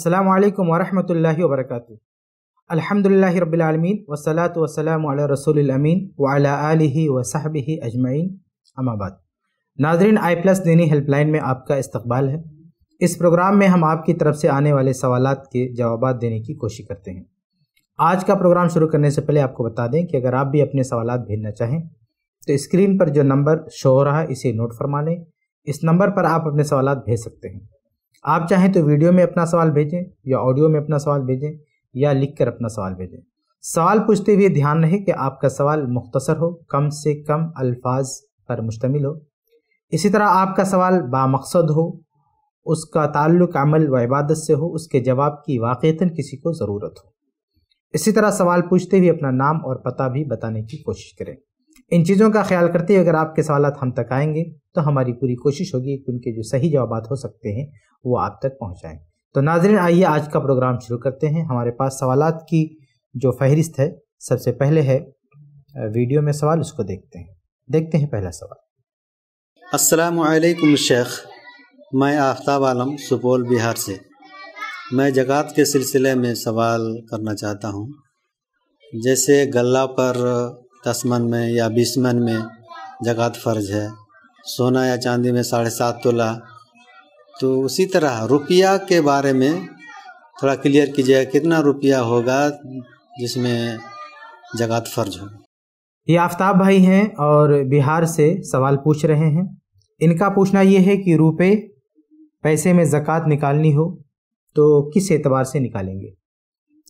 अस्सलाम वालेकुम वरहमतुल्लाहि वबरकातु अल्हम्दुलिल्लाहि रब्बिल आलमीन वस्सलातु वस्सलामु अला रसूलिल अमीन व अला आलिहि व सहबिहि अजमईन अमाबाद नाजरीन आई प्लस दीनी हेल्पलाइन में आपका इस्तकबाल है इस प्रोग्राम में हम आपकी तरफ से आने वाले सवाल के जवाब देने की कोशिश करते हैं आज का प्रोग्राम शुरू करने से पहले आपको बता दें कि अगर आप भी अपने सवाल भेजना चाहें तो स्क्रीन पर जो नंबर शो हो रहा है इसे नोट फरमा लें इस नंबर पर आप अपने सवाल भेज सकते हैं आप चाहें तो वीडियो में अपना सवाल भेजें या ऑडियो में अपना सवाल भेजें या लिख कर अपना सवाल भेजें सवाल पूछते हुए ध्यान रहे कि आपका सवाल मुख्तसर हो कम से कम अल्फाज पर मुश्तमिल हो इसी तरह आपका सवाल बामकसद हो उसका ताल्लुक अमल व इबादत से हो उसके जवाब की वाक़ता किसी को ज़रूरत हो इसी तरह सवाल पूछते हुए अपना नाम और पता भी बताने की कोशिश करें इन चीज़ों का ख्याल करते हुए अगर आपके सवाल हम तक आएंगे तो हमारी पूरी कोशिश होगी कि उनके जो सही जवाब हो सकते हैं वो आप तक पहुँचाएँ तो नाजरन आइए आज का प्रोग्राम शुरू करते हैं हमारे पास सवाल की जो फहरिस्त है सबसे पहले है वीडियो में सवाल उसको देखते हैं देखते हैं पहला सवाल अस्सलाम शेख मैं आफ्ताब आलम सुपौल बिहार से मैं जगात के सिलसिले में सवाल करना चाहता हूँ जैसे गला पर दस मन में या बीस मन में जक़ात फ़र्ज है सोना या चांदी में साढ़े सात तोला तो उसी तरह रुपया के बारे में थोड़ा क्लियर कीजिए कितना रुपया होगा जिसमें जगत फर्ज हो ये आफ्ताब भाई हैं और बिहार से सवाल पूछ रहे हैं इनका पूछना ये है कि रुपये पैसे में ज़क़़त निकालनी हो तो किस एतबार से निकालेंगे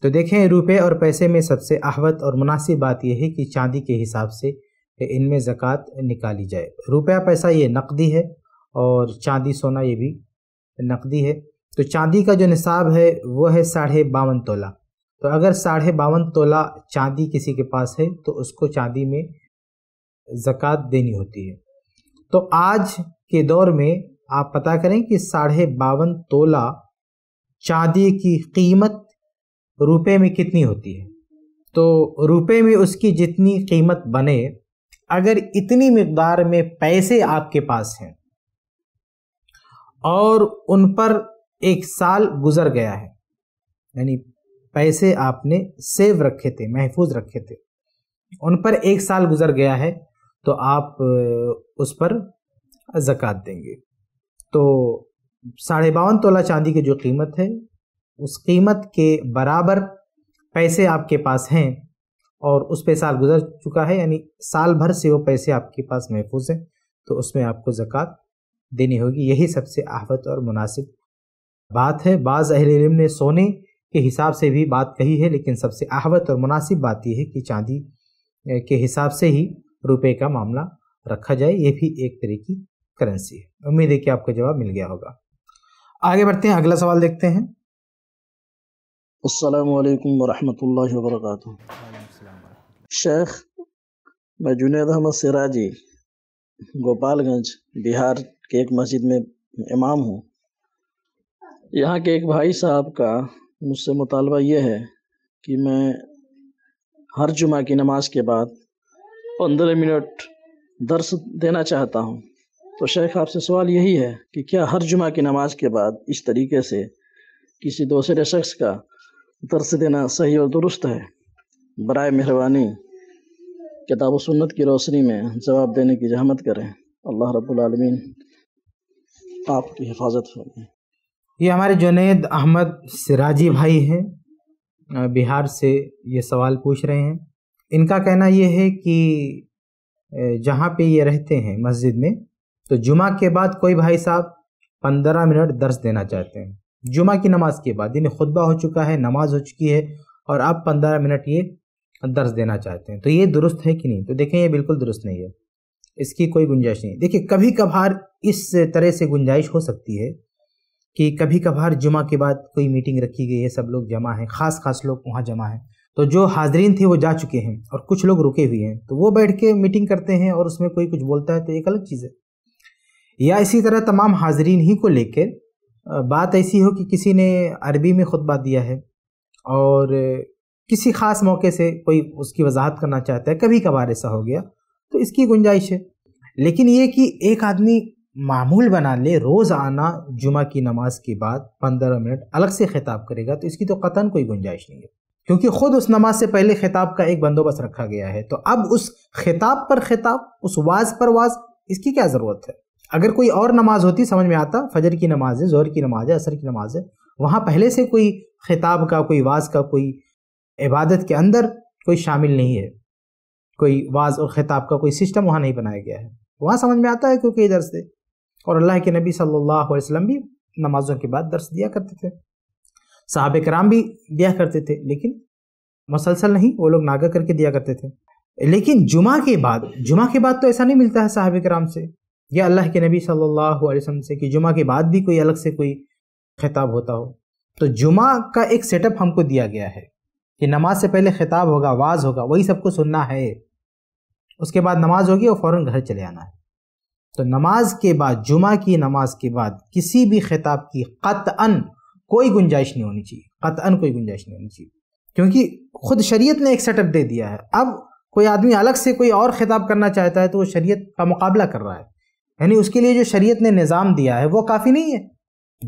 तो देखें रुपये और पैसे में सबसे आहवत और मुनासिब बात यह है कि चांदी के हिसाब से कि इनमें ज़क़़त निकाली जाए रुपया पैसा ये नकदी है और चांदी सोना ये भी नकदी है तो चांदी का जो निसाब है वो है साढ़े बावन तोला तो अगर साढ़े बावन तोला चांदी किसी के पास है तो उसको चांदी में ज़क़़त देनी होती है तो आज के दौर में आप पता करें कि साढ़े बावन तोला चांदी की कीमत रुपए में कितनी होती है तो रुपए में उसकी जितनी कीमत बने अगर इतनी मकदार में पैसे आपके पास हैं और उन पर एक साल गुजर गया है यानी पैसे आपने सेव रखे थे महफूज रखे थे उन पर एक साल गुजर गया है तो आप उस पर ज़क़़त देंगे तो साढ़े बावन तोला चांदी की जो कीमत है उस कीमत के बराबर पैसे आपके पास हैं और उस पर साल गुजर चुका है यानी साल भर से वो पैसे आपके पास महफूज हैं तो उसमें आपको ज़क़़त देनी होगी यही सबसे आहवत और मुनासिब बात है बाज़ अहल इलम ने सोने के हिसाब से भी बात कही है लेकिन सबसे आहवत और मुनासिब बात यह है कि चांदी के हिसाब से ही रुपए का मामला रखा जाए ये भी एक तरह की करेंसी है उम्मीद है कि आपको जवाब मिल गया होगा आगे बढ़ते हैं अगला सवाल देखते हैं अल्लाम वरहमल वर्का शेख मैं जुनेद अहमद सिराजी गोपालगंज बिहार के एक मस्जिद में इमाम हूँ यहाँ के एक भाई साहब का मुझसे मुतालबा ये है कि मैं हर जुमा की नमाज के बाद पंद्रह मिनट दर्स देना चाहता हूँ तो शेख आपसे सवाल यही है कि क्या हर जुमा की नमाज के बाद इस तरीके से किसी दूसरे शख्स का दर्स देना सही और दुरुस्त है बर मेहरबानी किताब सुन्नत की रोशनी में जवाब देने की जहमत करें अल्लाह रबालमीन आपकी हिफाजत फरमाएँ ये हमारे जुनेद अहमद सिराजी भाई हैं बिहार से ये सवाल पूछ रहे हैं इनका कहना ये है कि जहाँ पे ये रहते हैं मस्जिद में तो जुमा के बाद कोई भाई साहब पंद्रह मिनट दर्स देना चाहते हैं जुमा की नमाज के बाद यानी खुतबा हो चुका है नमाज हो चुकी है और आप पंद्रह मिनट ये दर्ज देना चाहते हैं तो ये दुरुस्त है कि नहीं तो देखें ये बिल्कुल दुरुस्त नहीं है इसकी कोई गुंजाइश नहीं देखिए कभी कभार इस तरह से गुंजाइश हो सकती है कि कभी कभार जुमा के बाद कोई मीटिंग रखी गई है सब लोग जमा हैं खास खास लोग वहाँ जमा हैं तो जो हाजरीन थे वो जा चुके हैं और कुछ लोग रुके हुए हैं तो वो बैठ के मीटिंग करते हैं और उसमें कोई कुछ बोलता है तो एक अलग चीज़ है या इसी तरह तमाम हाजरीन ही को लेकर बात ऐसी हो कि किसी ने अरबी में खुतबा दिया है और किसी खास मौके से कोई उसकी वजाहत करना चाहता है कभी कभार ऐसा हो गया तो इसकी गुंजाइश है लेकिन ये कि एक आदमी मामूल बना ले रोज़ आना जुमा की नमाज के बाद पंद्रह मिनट अलग से खिताब करेगा तो इसकी तो कतन कोई गुंजाइश नहीं है क्योंकि ख़ुद उस नमाज से पहले खिताब का एक बंदोबस्त रखा गया है तो अब उस खिताब पर खिताब उस वाज पर वाज इसकी क्या ज़रूरत है अगर कोई और नमाज होती समझ में आता फजर की नमाज है जहर की नमाज है असर की नमाज है वहाँ पहले से कोई खिताब का कोई वाज का कोई इबादत के अंदर कोई शामिल नहीं है कोई वाज और ख़िताब का कोई सिस्टम वहाँ नहीं बनाया गया है वहाँ समझ में आता है क्योंकि इधर से और अल्लाह के नबी सल्लल्लाहु अलैहि वसल्लम भी नमाज़ों के बाद दर्स दिया करते थे साहब कराम भी दिया करते थे लेकिन मसलसल नहीं वो लोग नागा करके दिया करते थे लेकिन जुमा के बाद जुमा के बाद तो ऐसा नहीं मिलता है साहब कराम से या अल्लाह के नबी सल्लल्लाहु अलैहि वसल्लम से कि जुमा के बाद भी कोई अलग से कोई खिताब होता हो तो जुमा का एक सेटअप हमको दिया गया है कि नमाज से पहले खिताब होगा वाज होगा वही सबको सुनना है उसके बाद नमाज होगी और फ़ौर घर चले आना है तो नमाज के बाद जुमा की नमाज के बाद किसी भी खिताब की अन कोई गुंजाइश नहीं होनी चाहिए अन कोई गुंजाइश नहीं होनी चाहिए क्योंकि खुद शरीयत ने एक सेटअप दे दिया है अब कोई आदमी अलग से कोई और खिताब करना चाहता है तो वो शरीयत का मुकाबला कर रहा है यानी उसके लिए जो शरीयत ने निज़ाम दिया है वो काफ़ी नहीं है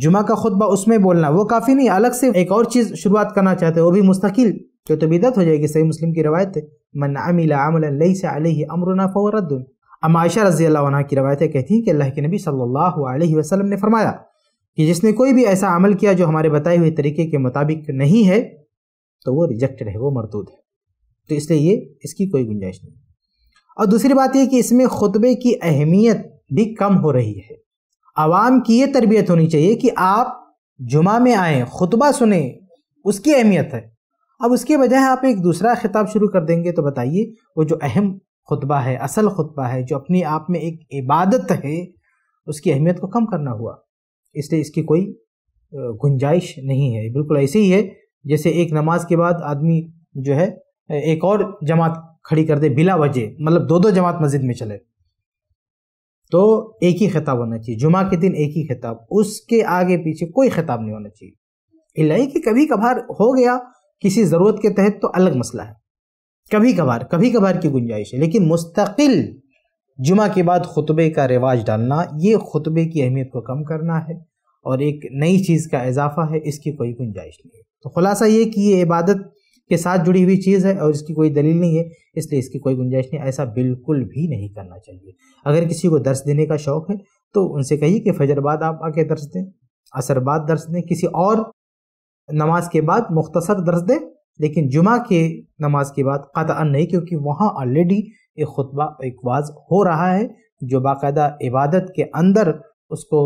जुमा का खुतबा उसमें बोलना वो काफ़ी नहीं अलग से एक और चीज़ शुरुआत करना चाहते हो वो भी मुस्तकिल जो तो बिदत हो जाएगी सही मुस्लिम की रवायत है मन अमिल से अम आयशा रजी अल्लाह की रवायतें कहती हैं कि अल्लाह के नबी सल्लल्लाहु अलैहि वसल्लम ने फरमाया कि जिसने कोई भी ऐसा अमल किया जो हमारे बताए हुए तरीके के मुताबिक नहीं है तो वो रिजेक्टेड है वो मरदूद है तो इसलिए ये इसकी कोई गुंजाइश नहीं और दूसरी बात यह कि इसमें खुतबे की अहमियत भी कम हो रही है आवाम की ये तरबियत होनी चाहिए कि आप जुमा में आएँ खुतबा सुने उसकी अहमियत है अब उसके बजाय आप एक दूसरा खिताब शुरू कर देंगे तो बताइए वो जो अहम खुतबा है असल खुतबा है जो अपने आप में एक इबादत है उसकी अहमियत को कम करना हुआ इसलिए इसकी कोई गुंजाइश नहीं है बिल्कुल ऐसे ही है जैसे एक नमाज के बाद आदमी जो है एक और जमात खड़ी कर दे बिला वजह मतलब दो दो जमात मस्जिद में चले तो एक ही खिताब होना चाहिए जुमा के दिन एक ही खिताब उसके आगे पीछे कोई खिताब नहीं होना चाहिए इलाई कि कभी कभार हो गया किसी ज़रूरत के तहत तो अलग मसला है कभी कभार कभी कभार की गुंजाइश है लेकिन मुस्तकिल जुमा के बाद खुतबे का रिवाज डालना ये खुतबे की अहमियत को कम करना है और एक नई चीज़ का इजाफा है इसकी कोई गुंजाइश नहीं है तो खुलासा ये कि ये इबादत के साथ जुड़ी हुई चीज़ है और इसकी कोई दलील नहीं है इसलिए इसकी कोई गुंजाइश नहीं ऐसा बिल्कुल भी नहीं करना चाहिए अगर किसी को दर्श देने का शौक़ है तो उनसे कहिए कि फजर बाद आप आके दर्श दें असर बाद दर्श दें किसी और नमाज के बाद मुख्तसर दर्श दें लेकिन जुमा के नमाज के बाद कतअन नहीं क्योंकि वहाँ ऑलरेडी एक खुतबा एक वाज हो रहा है जो बाकायदा इबादत के अंदर उसको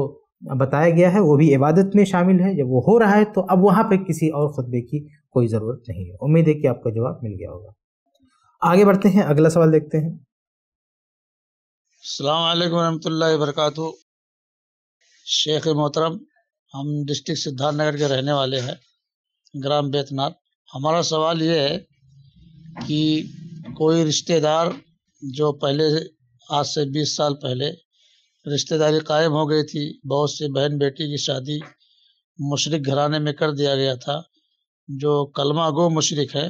बताया गया है वो भी इबादत में शामिल है जब वो हो रहा है तो अब वहाँ पे किसी और खुतबे की कोई ज़रूरत नहीं है उम्मीद है कि आपका जवाब मिल गया होगा आगे बढ़ते हैं अगला सवाल देखते हैं अलैक्म वरहमतुल्लाहि वबरकत शेख मोहतरम हम डिस्ट्रिक्ट सिद्धार्थ नगर के रहने वाले हैं ग्राम बेतनाथ हमारा सवाल ये है कि कोई रिश्तेदार जो पहले आज से 20 साल पहले रिश्तेदारी कायम हो गई थी बहुत सी बहन बेटी की शादी मुशरक घराने में कर दिया गया था जो कलमा गो मशरक है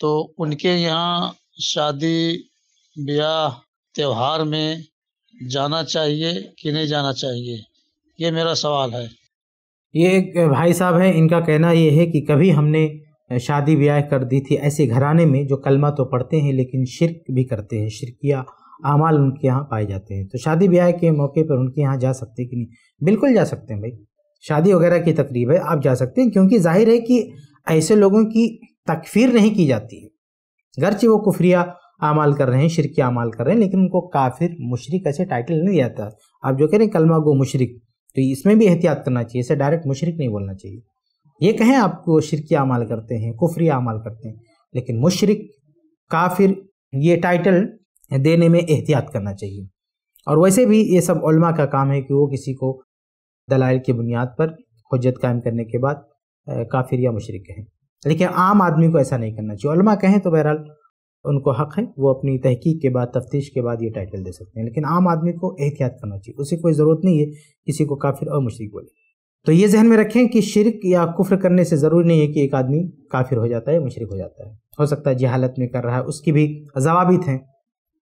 तो उनके यहाँ शादी ब्याह त्योहार में जाना चाहिए कि नहीं जाना चाहिए ये मेरा सवाल है ये एक भाई साहब हैं इनका कहना ये है कि कभी हमने शादी ब्याह कर दी थी ऐसे घराने में जो कलमा तो पढ़ते हैं लेकिन शिरक भी करते हैं शिरकिया अमाल उनके यहाँ पाए जाते हैं तो शादी ब्याह के मौके पर उनके यहाँ जा सकते कि नहीं बिल्कुल जा सकते हैं भाई शादी वगैरह की तकरीब है आप जा सकते हैं क्योंकि जाहिर है कि ऐसे लोगों की तकफीर नहीं की जाती है गरचे वो कुफरिया अमाल कर रहे हैं शिरकी अमाल कर रहे हैं लेकिन उनको काफिर मुशरक ऐसे टाइटल नहीं दिया जाता आप जो कह रहे हैं कलमा गो मुशरक तो इसमें भी एहतियात करना चाहिए इसे डायरेक्ट मुशरक नहीं बोलना चाहिए ये कहें आपको शिरकी अमाल करते हैं कुफरी अमाल करते हैं लेकिन मुशरक काफिर ये टाइटल देने में एहतियात करना चाहिए और वैसे भी ये सब उलमा का काम है कि वो किसी को दलाइल की बुनियाद पर हजत कायम करने के बाद काफिर या मशरक हैं लेकिन आम आदमी को ऐसा नहीं करना चाहिए कहें तो बहरहाल उनको हक है वो अपनी तहकीक के बाद तफ्तीश के बाद ये टाइटल दे सकते हैं लेकिन आम आदमी को एहतियात करना चाहिए उसे कोई ज़रूरत नहीं है किसी को काफिर और मुशरक बोले तो ये जहन में रखें कि शिरक या कुफ्र करने से ज़रूरी नहीं है कि एक आदमी काफिर हो जाता है मशरक हो जाता है हो सकता है जहालत में कर रहा है उसकी भी जवाबित हैं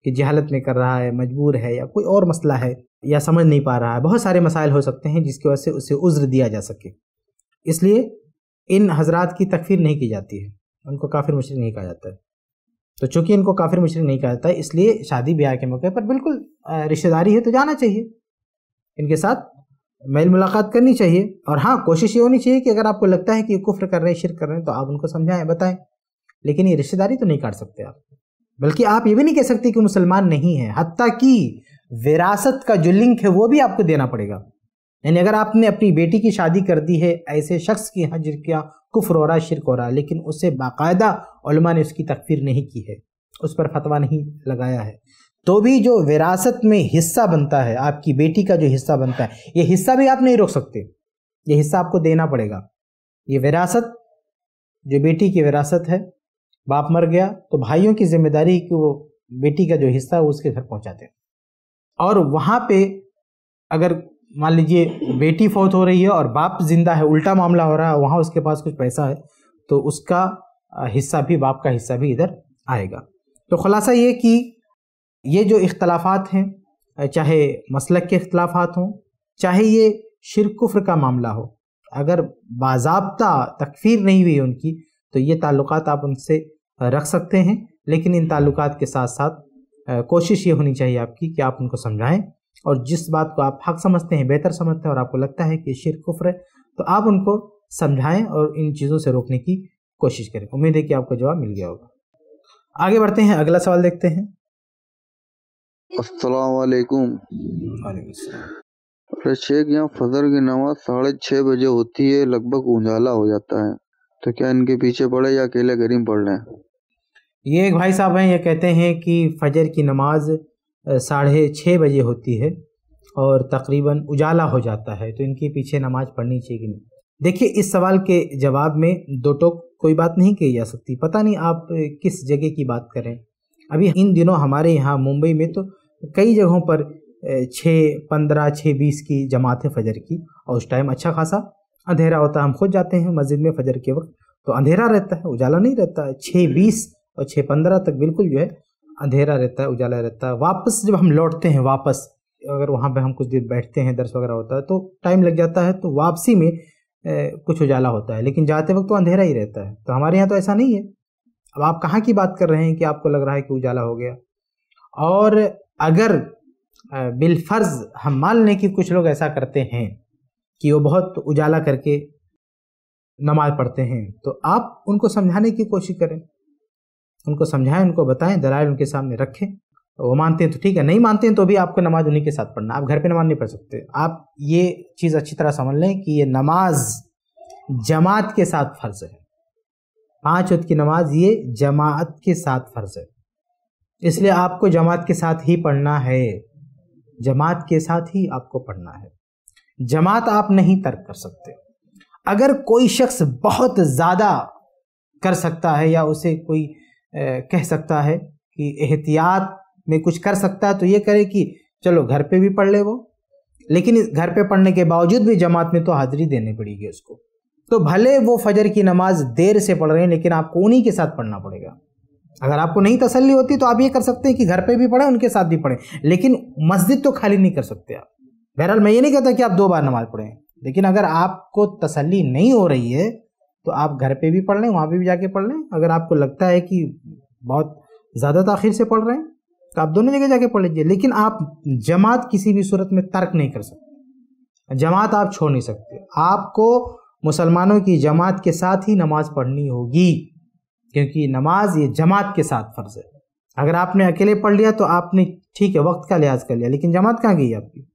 कि जहालत में कर रहा है मजबूर है या कोई और मसला है या समझ नहीं पा रहा है बहुत सारे मसाइल हो सकते हैं जिसकी वजह से उसे उज्र दिया जा सके इसलिए इन हजरात की तकफीर नहीं की जाती है उनको काफिर मुशरक नहीं कहा जाता है तो चूंकि इनको काफिर मुशरक नहीं कहा जाता है इसलिए शादी ब्याह के मौके पर बिल्कुल रिश्तेदारी है तो जाना चाहिए इनके साथ मेल मुलाकात करनी चाहिए और हाँ कोशिश ये होनी चाहिए कि अगर आपको लगता है कि ये कुफ्र कर रहे हैं शिर कर रहे हैं तो आप उनको समझाएं बताएं लेकिन ये रिश्तेदारी तो नहीं काट सकते आप बल्कि आप ये भी नहीं कह सकते कि मुसलमान नहीं है हती कि विरासत का जो लिंक है वो भी आपको देना पड़ेगा यानी अगर आपने अपनी बेटी की शादी कर दी है ऐसे शख्स की हजर किया कुफर रहा शिरक हो रहा लेकिन उससे बाकायदा ने उसकी तकफीर नहीं की है उस पर फतवा नहीं लगाया है तो भी जो विरासत में हिस्सा बनता है आपकी बेटी का जो हिस्सा बनता है ये हिस्सा भी आप नहीं रोक सकते ये हिस्सा आपको देना पड़ेगा ये विरासत जो बेटी की विरासत है बाप मर गया तो भाइयों की जिम्मेदारी कि वो बेटी का जो हिस्सा है उसके घर पहुंचाते हैं और वहाँ पे अगर मान लीजिए बेटी फौत हो रही है और बाप जिंदा है उल्टा मामला हो रहा है वहाँ उसके पास कुछ पैसा है तो उसका हिस्सा भी बाप का हिस्सा भी इधर आएगा तो खुलासा ये कि ये जो इख्तलाफात हैं चाहे मसलक के अख्तलाफात हों चाहे ये शिर कुफ्र का मामला हो अगर बाबा तकफीर नहीं हुई उनकी तो ये ताल्लुक आप उनसे रख सकते हैं लेकिन इन ताल्लुक के साथ साथ कोशिश ये होनी चाहिए आपकी कि आप उनको समझाएं और जिस बात को आप हक समझते हैं बेहतर समझते हैं और आपको लगता है कि शिर कुफ्र है तो आप उनको समझाएं और इन चीज़ों से रोकने की कोशिश करें उम्मीद है कि आपको जवाब मिल गया होगा आगे बढ़ते हैं अगला सवाल देखते हैं शेख यहाँ फजर की नमाज साढ़े छः बजे होती है लगभग उजाला हो जाता है तो क्या इनके पीछे पड़े या अकेले गरीब पढ़ रहे हैं ये एक भाई साहब हैं ये कहते हैं कि फजर की नमाज़ साढ़े छः बजे होती है और तकरीबन उजाला हो जाता है तो इनके पीछे नमाज पढ़नी चाहिए कि नहीं देखिए इस सवाल के जवाब में दो टोक कोई बात नहीं कही जा सकती पता नहीं आप किस जगह की बात करें अभी इन दिनों हमारे यहाँ मुंबई में तो कई जगहों पर छः पंद्रह छः बीस की जमात है फजर की और उस टाइम अच्छा खासा अंधेरा होता है हम खुद जाते हैं मस्जिद में फजर के वक्त तो अंधेरा रहता है उजाला नहीं रहता है छः बीस और छः पंद्रह तक बिल्कुल जो है अंधेरा रहता है उजाला रहता है वापस जब हम लौटते हैं वापस अगर वहाँ पे हम कुछ देर बैठते हैं दर्श वगैरह होता है तो टाइम लग जाता है तो वापसी में ए, कुछ उजाला होता है लेकिन जाते वक्त तो अंधेरा ही रहता है तो हमारे यहाँ तो ऐसा नहीं है अब आप कहाँ की बात कर रहे हैं कि आपको लग रहा है कि उजाला हो गया और अगर बिलफर्ज हम मान लें कि कुछ लोग ऐसा करते हैं कि वो बहुत उजाला करके नमाज पढ़ते हैं तो आप उनको समझाने की कोशिश करें उनको समझाएं उनको बताएं दलाल उनके सामने रखें वो मानते हैं तो ठीक है नहीं मानते हैं तो भी आपको नमाज उन्हीं के साथ पढ़ना आप घर पे नमाज नहीं पढ़ सकते आप ये चीज़ अच्छी तरह समझ लें कि ये नमाज जमात के साथ फ़र्ज है पाँच वक्त की नमाज ये जमात के साथ फ़र्ज है इसलिए आपको जमात के साथ ही पढ़ना है जमात के साथ ही आपको पढ़ना है जमात आप नहीं तर्क कर सकते अगर कोई शख्स बहुत ज़्यादा कर सकता है या उसे कोई कह सकता है कि एहतियात में कुछ कर सकता है तो ये करे कि चलो घर पे भी पढ़ ले वो लेकिन घर पे पढ़ने के बावजूद भी जमात में तो हाजिरी देनी पड़ेगी उसको तो भले वो फजर की नमाज देर से पढ़ रहे हैं लेकिन आपको उन्हीं के साथ पढ़ना पड़ेगा अगर आपको नहीं तसल्ली होती तो आप ये कर सकते हैं कि घर पे भी पढ़ें उनके साथ भी पढ़ें लेकिन मस्जिद तो खाली नहीं कर सकते आप बहरहाल मैं ये नहीं कहता कि आप दो बार नमाज पढ़ें लेकिन अगर आपको तसल्ली नहीं हो रही है तो आप घर पे भी पढ़ लें वहाँ पे भी जाके पढ़ लें अगर आपको लगता है कि बहुत ज़्यादा तखिर से पढ़ रहे हैं तो आप दोनों जगह जाके पढ़ लीजिए लेकिन आप जमात किसी भी सूरत में तर्क नहीं कर सकते जमात आप छोड़ नहीं सकते आपको मुसलमानों की जमात के साथ ही नमाज़ पढ़नी होगी क्योंकि नमाज ये जमात के साथ फ़र्ज़ है अगर आपने अकेले पढ़ लिया तो आपने ठीक है वक्त का लिहाज कर लिया लेकिन जमात कहाँ गई आपकी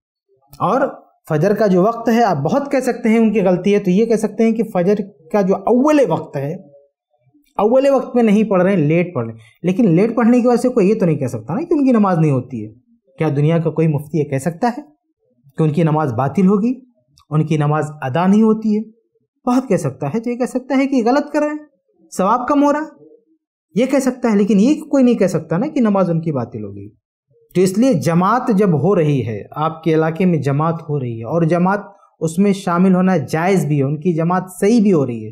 और फजर का जो वक्त है आप बहुत कह सकते हैं उनकी गलती है तो ये कह सकते हैं कि फजर का जो अव्वल वक्त है अव्वल वक्त में नहीं पढ़ रहे हैं लेट पढ़ रहे हैं लेकिन लेट पढ़ने की वजह से कोई ये तो नहीं कह सकता ना कि उनकी नमाज नहीं होती है क्या दुनिया का कोई मुफ्ती ये कह सकता है कि उनकी नमाज बातिल होगी उनकी नमाज अदा नहीं होती है बहुत कह सकता है तो ये कह सकता है कि गलत कर रहे हैं सवाब कम हो रहा है ये कह सकता है लेकिन ये कोई नहीं कह सकता ना कि नमाज उनकी बातिल होगी तो इसलिए जमात जब हो रही है आपके इलाके में जमात हो रही है और जमात उसमें शामिल होना जायज़ भी है उनकी जमात सही भी हो रही है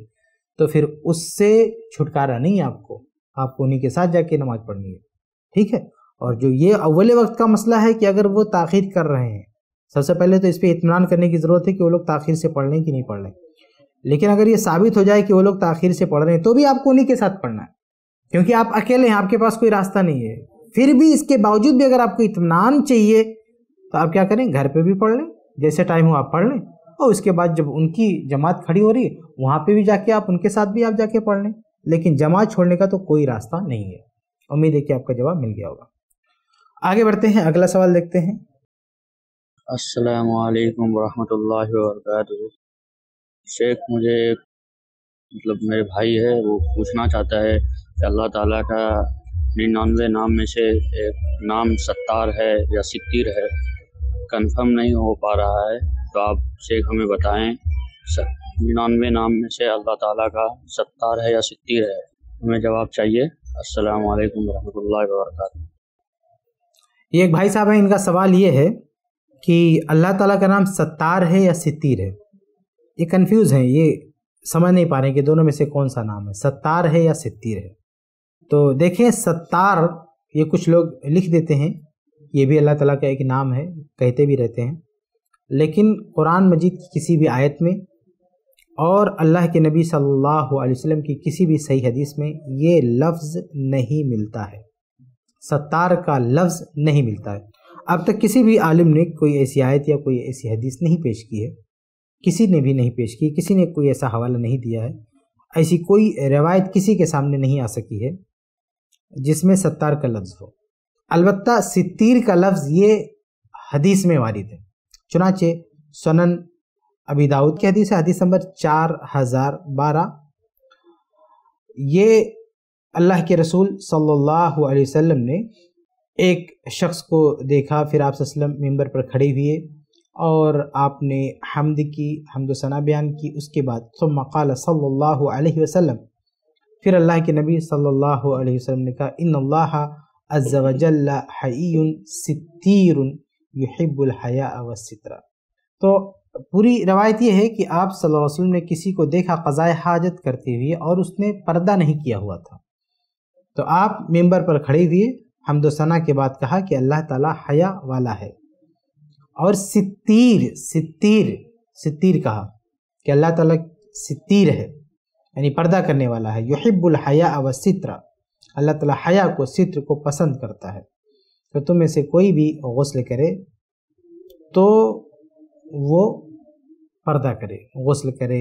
तो फिर उससे छुटकारा नहीं है आपको आपको उन्हीं के साथ जाके नमाज़ पढ़नी है ठीक है और जो ये अव्वल वक्त का मसला है कि अगर वो ताखिर कर रहे हैं सबसे पहले तो इस पर इतमान करने की ज़रूरत है कि वो लोग ताखिर से पढ़ लें कि नहीं पढ़ लें लेकिन अगर ये साबित हो जाए कि वो लोग ताखिर से पढ़ रहे हैं तो भी आपको उन्हीं के साथ पढ़ना है क्योंकि आप अकेले हैं आपके पास कोई रास्ता नहीं है फिर भी इसके बावजूद भी अगर आपको इतमान चाहिए तो आप क्या करें घर पे भी पढ़ लें जैसे टाइम हो आप पढ़ लें और उसके बाद जब उनकी जमात खड़ी हो रही है वहाँ पर भी जाके आप उनके साथ भी आप जाके पढ़ लें लेकिन जमात छोड़ने का तो कोई रास्ता नहीं है उम्मीद है कि आपका जवाब मिल गया होगा आगे बढ़ते हैं अगला सवाल देखते हैं अस्सलाम वालेकुम रहमतुल्लाहि शेख मुझे मतलब मेरे भाई है वो पूछना चाहता है कि अल्लाह ताला का निन्यानवे नाम में से एक नाम सत्तार है या सिक्किर है कंफर्म नहीं हो पा रहा है तो आप शेख हमें बताएं निन्यानवे नाम में से अल्लाह ताला का सत्तार है या सिक्किर है हमें जवाब चाहिए अस्सलाम वालेकुम रहमतुल्लाहि व बरकातहू ये एक भाई साहब हैं इनका सवाल ये है कि अल्लाह ताला का नाम सत्तार है या सित्तीर है ये कन्फ्यूज़ हैं ये समझ नहीं पा रहे कि दोनों में से कौन सा नाम है सत्तार है या सित्तीर है तो देखें सत्तार ये कुछ लोग लिख देते हैं ये भी अल्लाह ताला का एक नाम है कहते भी रहते हैं लेकिन कुरान मजीद की किसी भी आयत में और अल्लाह के नबी सल्लल्लाहु अलैहि वसल्लम की किसी भी सही हदीस में ये लफ्ज़ नहीं मिलता है सत्तार का लफ्ज़ नहीं मिलता है अब तक किसी भी आलिम ने कोई ऐसी आयत या कोई ऐसी हदीस नहीं पेश की है किसी ने भी नहीं पेश की किसी ने कोई ऐसा हवाला नहीं दिया है ऐसी कोई रिवायत किसी के सामने नहीं आ सकी है जिसमें सत्तार का लफ्ज़ हो अलबत् सितीर का लफ्ज़ ये हदीस में वारिद है चुनाचे सनन अबी दाऊद की हदीस है हदीस नंबर चार हज़ार बारह ये अल्लाह के रसूल सल्लल्लाहु अलैहि वसल्लम ने एक शख्स को देखा फिर आप मेंबर पर खड़े हुए और आपने हमद की हमदना बयान की उसके बाद तो मकाल सल्लल्लाहु अलैहि वसल्लम फिर अल्लाह के नबी सल्लल्लाहु अलैहि वसल्लम ने कहा इन अल्लाह अज़्ज़वजल्लाहय्युन सित्तीरुन युहिब्बुल हया वसितरा तो पूरी रवायत यह है कि आप सल्लल्लाहु अलैहि वसल्लम ने किसी को देखा क़ज़ाए हाजत करते हुए और उसने पर्दा नहीं किया हुआ था तो आप मेंबर पर खड़े हुए हमदोसना के बाद कहा कि अल्लाह ताला हया वाला है और सितीर सितीर सितीर कहा कि अल्लाह ताला सितीर है यानी पर्दा करने वाला है युहिबुल हया व सित्रा अल्लाह ताला हया को सित्र को पसंद करता है तो तुम में से कोई भी गसल करे तो वो पर्दा करे गसल करे